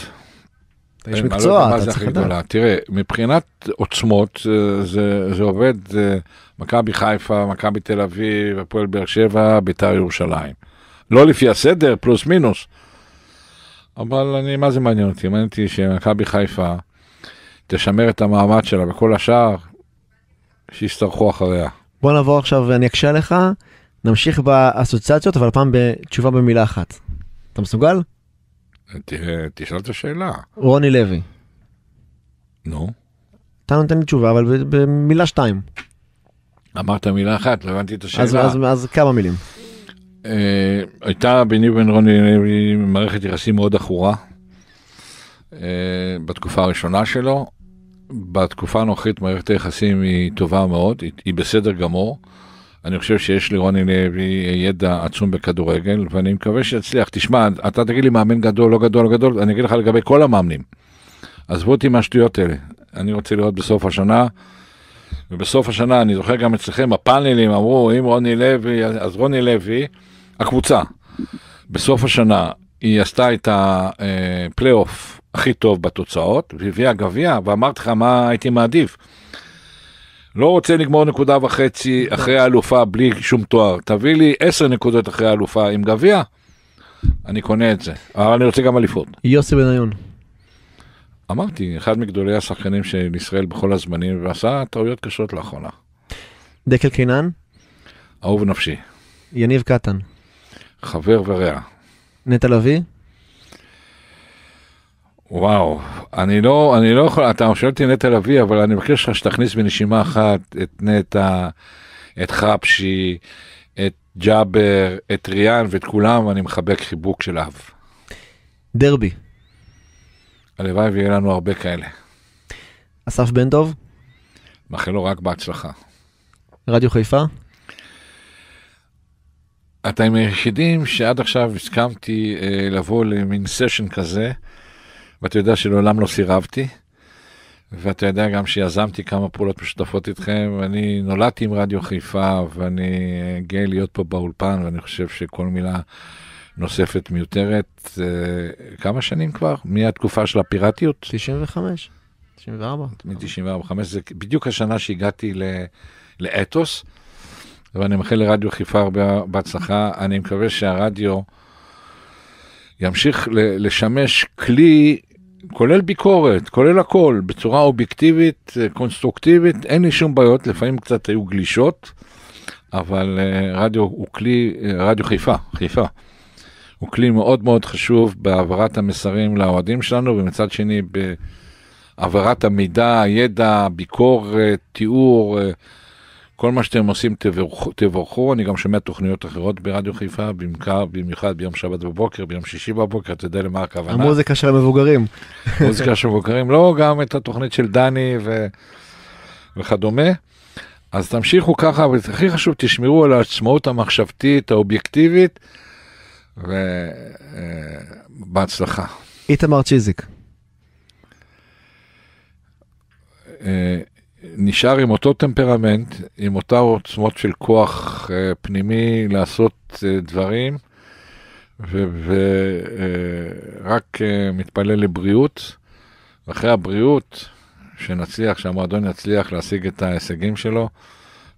יש לא מקצוע, אתה צריך לדעת. תראה, מבחינת עוצמות זה, זה עובד, מכבי חיפה, מכבי תל אביב, הפועל באר שבע, ביתר ירושלים. לא לפי הסדר, פלוס מינוס. אבל אני, מה זה מעניין אותי? מעניין אותי שמכבי חיפה תשמר את המעמד שלה וכל השאר, שיצטרכו אחריה. בוא נעבור עכשיו, אני אקשה לך, נמשיך באסוציאציות, אבל הפעם בתשובה במילה אחת. אתה מסוגל? תשאל את השאלה. רוני לוי. נו? אתה נותן לי תשובה, אבל במילה שתיים. אמרת מילה אחת, לא הבנתי את השאלה. אז, אז, אז כמה מילים. אה, הייתה ביני ובין רוני לוי מערכת יחסים מאוד עכורה אה, בתקופה הראשונה שלו. בתקופה הנוכחית מערכת היחסים היא טובה מאוד, היא, היא בסדר גמור. אני חושב שיש לרוני לוי ידע עצום בכדורגל, ואני מקווה שיצליח. תשמע, אתה תגיד לי מאמן גדול, לא גדול, לא גדול, אני אגיד לך לגבי כל המאמנים. עזבו אותי מהשטויות האלה. אני רוצה לראות בסוף השנה, ובסוף השנה, אני זוכר גם אצלכם הפאנלים אמרו, אם רוני לוי, אז רוני לוי, הקבוצה, בסוף השנה היא עשתה את הפלייאוף אה, הכי טוב בתוצאות, והביאה גביע, ואמרתי לך מה הייתי מעדיף. לא רוצה לגמור נקודה וחצי אחרי האלופה בלי שום תואר, תביא לי עשר נקודות אחרי האלופה עם גביע, אני קונה את זה, אבל אה, אני רוצה גם אליפות. יוסי בניון. אמרתי, אחד מגדולי השחקנים של ישראל בכל הזמנים, ועשה טעויות קשות לאחרונה. דקל קינן? אהוב נפשי. יניב קטן. חבר ורע. נטע לביא? וואו, אני לא, אני לא יכול, אתה שואל אותי נטע לביא, אבל אני מבקש לך שתכניס בנשימה אחת את נטע, את חפשי, את ג'אבר, את ריאן ואת כולם, אני מחבק חיבוק של אב. דרבי. הלוואי ויהיה לנו הרבה כאלה. אסף בן דב? מאחל לו רק בהצלחה. רדיו חיפה? אתה עם היחידים שעד עכשיו הסכמתי אה, לבוא למין סשן כזה. ואתה יודע שלעולם לא סירבתי, ואתה יודע גם שיזמתי כמה פעולות משותפות איתכם, ואני נולדתי עם רדיו חיפה, ואני גאה להיות פה באולפן, ואני חושב שכל מילה נוספת מיותרת. אה, כמה שנים כבר? מהתקופה של הפיראטיות? 95, 94. מ-94, 5, זה בדיוק השנה שהגעתי לאתוס. ואני מאחל לרדיו חיפה הרבה בהצלחה. אני מקווה שהרדיו ימשיך לשמש כלי כולל ביקורת, כולל הכל, בצורה אובייקטיבית, אה, קונסטרוקטיבית, אין לי שום בעיות, לפעמים קצת היו גלישות, אבל אה, רדיו הוא כלי, אה, רדיו חיפה, חיפה, הוא כלי מאוד מאוד חשוב בהעברת המסרים לאוהדים שלנו, ומצד שני בהעברת המידע, הידע, ביקורת, תיאור, כל מה שאתם עושים תבורכו, תבורכו. אני גם שומע תוכניות אחרות ברדיו חיפה, במקר, במיוחד ביום שבת בבוקר, ביום שישי בבוקר, אתה יודע למה הכוונה. המוזיקה של המבוגרים. המוזיקה של המבוגרים, לא, גם את התוכנית של דני ו... וכדומה. אז תמשיכו ככה, אבל הכי חשוב, תשמרו על העצמאות המחשבתית, האובייקטיבית, ובהצלחה. אה, איתמר צ'יזיק. אה, נשאר עם אותו טמפרמנט, עם אותה עוצמות של כוח אה, פנימי לעשות אה, דברים, ורק אה, מתפלל לבריאות. אחרי הבריאות, שנצליח, שהמועדון יצליח להשיג את ההישגים שלו,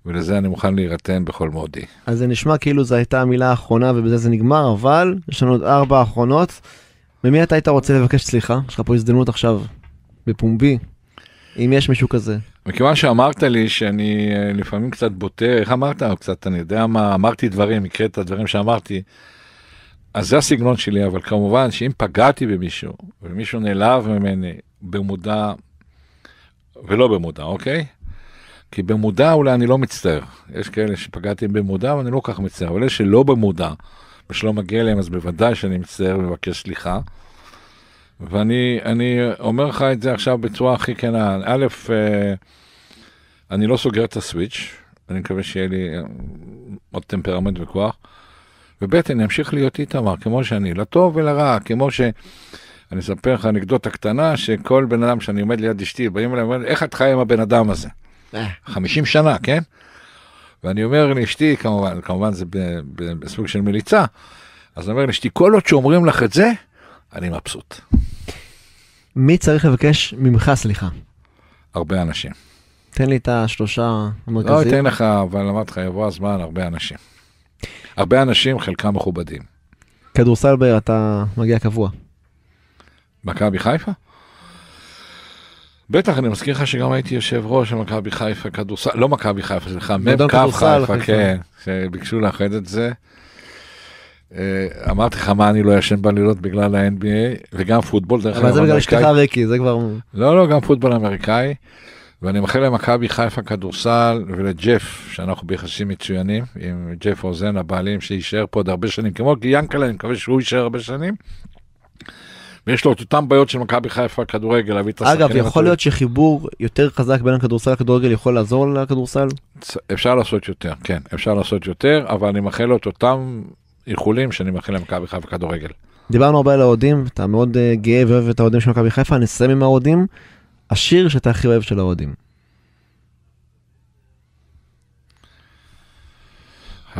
ולזה אני מוכן להירתן בכל מודי. אז זה נשמע כאילו זו הייתה המילה האחרונה ובזה זה נגמר, אבל יש לנו עוד ארבע אחרונות. ממי אתה היית רוצה לבקש סליחה? יש לך פה הזדמנות עכשיו, בפומבי, אם יש מישהו כזה. מכיוון שאמרת לי שאני אה, לפעמים קצת בוטה, איך אמרת? או קצת, אני יודע מה, אמרתי דברים, הקראת דברים שאמרתי. אז זה הסגנון שלי, אבל כמובן שאם פגעתי במישהו, ומישהו נעלב ממני במודע, ולא במודע, אוקיי? כי במודע אולי אני לא מצטער. יש כאלה שפגעתי במודע ואני לא כל כך מצטער, אבל אלה שלא במודע, ושלא מגיע להם, אז בוודאי שאני מצטער ומבקש סליחה. ואני אומר לך את זה עכשיו בצורה הכי כנה. א', אה, אני לא סוגר את הסוויץ', אני מקווה שיהיה לי אה, עוד טמפרמנט וכוח. וב', אני אמשיך להיות איתמר, כמו שאני, לטוב ולרע, כמו ש... אני אספר לך אנקדוטה קטנה, שכל בן אדם שאני עומד ליד אשתי, באים אליי ואומרים, איך את חיה עם הבן אדם הזה? 50 אה. שנה, כן? ואני אומר לאשתי, כמובן, כמובן זה בסוג של מליצה, אז אני אומר לאשתי, כל עוד שאומרים לך את זה, אני מבסוט. מי צריך לבקש ממך סליחה? הרבה אנשים. תן לי את השלושה לא, המרכזיים. לא אתן לך, אבל אמרתי לך, יבוא הזמן, הרבה אנשים. הרבה אנשים, חלקם מכובדים. כדורסל באר, אתה מגיע קבוע. מכבי חיפה? בטח, אני מזכיר לך שגם הייתי יושב ראש של מכבי חיפה כדורסל, לא מכבי חיפה, סליחה, מ"כ חיפה, כן, שביקשו לאחד את זה. אה, אמרתי לך מה אני לא ישן בלילות בגלל ה-NBA וגם פוטבול דרך אגב. אבל זה בגלל אשתך ריקי זה כבר לא לא גם פוטבול אמריקאי. ואני מאחל למכבי חיפה כדורסל ולג'ף שאנחנו ביחסים מצוינים עם ג'ף אוזן הבעלים שיישאר פה עוד הרבה שנים כמו ינקלה אני מקווה שהוא יישאר הרבה שנים. ויש לו את אותן בעיות של מכבי חיפה כדורגל להביא את השחקנים. אגב יכול להיות שחיבור יותר חזק בין הכדורסל לכדורגל יכול לעזור לכדורסל? אפשר לעשות יותר כן אפשר לעשות יותר אבל אני מאחל לו את אותם איחולים שאני מאחל למכבי חיפה כדורגל. דיברנו הרבה על האוהדים, אתה מאוד uh, גאה ואוהב את האוהדים של מכבי חיפה, אני אסיים עם האוהדים. השיר שאתה הכי אוהב של האוהדים.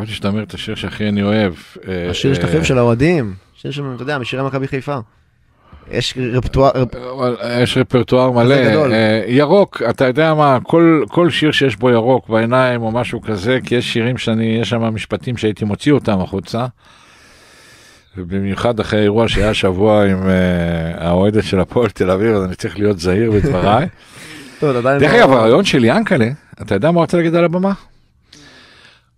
שאתה אומר את השיר שהכי אני אוהב. אה, השיר שאתה הכי אוהב אה, של האוהדים, שיר שאתה יודע, משירי מכבי חיפה. יש רפרטואר אה, יש רפרטואר מלא אה, ירוק אתה יודע מה כל כל שיר שיש בו ירוק בעיניים או משהו כזה כי יש שירים שאני יש שם משפטים שהייתי מוציא אותם החוצה. ובמיוחד אחרי אירוע שהיה השבוע עם uh, האוהדת של הפועל תל אביב אז אני צריך להיות זהיר בדבריי. דרך לא- אגב הרעיון של ינקלה, אתה יודע מה הוא רצה להגיד על הבמה?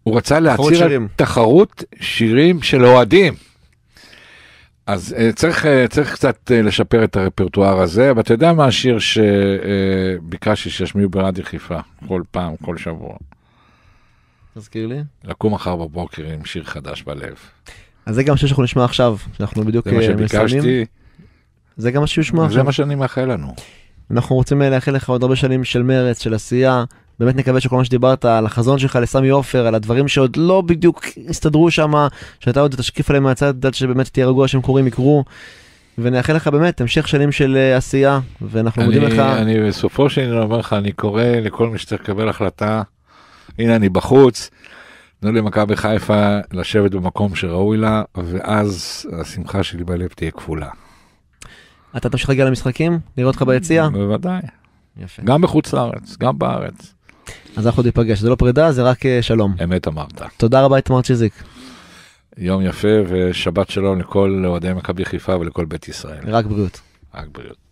הוא רצה להצהיר על תחרות שירים של אוהדים. אז אה, צריך, אה, צריך קצת אה, לשפר את הרפרטואר הזה, אבל אתה יודע מה השיר שביקשתי שישמיעו ברדיו חיפה כל פעם, כל שבוע? תזכיר לי. לקום מחר בבוקר עם שיר חדש בלב. אז זה גם שיר שאנחנו נשמע עכשיו, שאנחנו בדיוק מסיימים. זה מה שביקשתי. מסיימים. זה גם מה שישמע עכשיו. זה מה שאני מאחל לנו. אנחנו רוצים לאחל לך עוד הרבה שנים של מרץ, של עשייה, באמת נקווה שכל מה שדיברת על החזון שלך לסמי עופר, על הדברים שעוד לא בדיוק הסתדרו שם, שאתה עוד תשקיף עליהם מהצד, עד שבאמת תהיה רגוע שהם קורים, יקרו. ונאחל לך באמת המשך שנים של אה, עשייה, ואנחנו אני, מודים לך. אני בסופו של דבר אומר לך, אני קורא לכל מי שצריך לקבל החלטה, הנה אני בחוץ, תנו למכבי חיפה לשבת במקום שראוי לה, ואז השמחה שלי בלב תהיה כפולה. אתה תמשיך להגיע למשחקים? לראות אותך ביציע? בוודאי. יפה. גם בחוץ לארץ, גם בארץ. אז אנחנו ניפגש, זה לא פרידה, זה רק אה, שלום. אמת אמרת. תודה רבה, איתמר צ'יזיק. יום יפה ושבת שלום לכל אוהדי מכבי חיפה ולכל בית ישראל. רק בריאות. רק בריאות.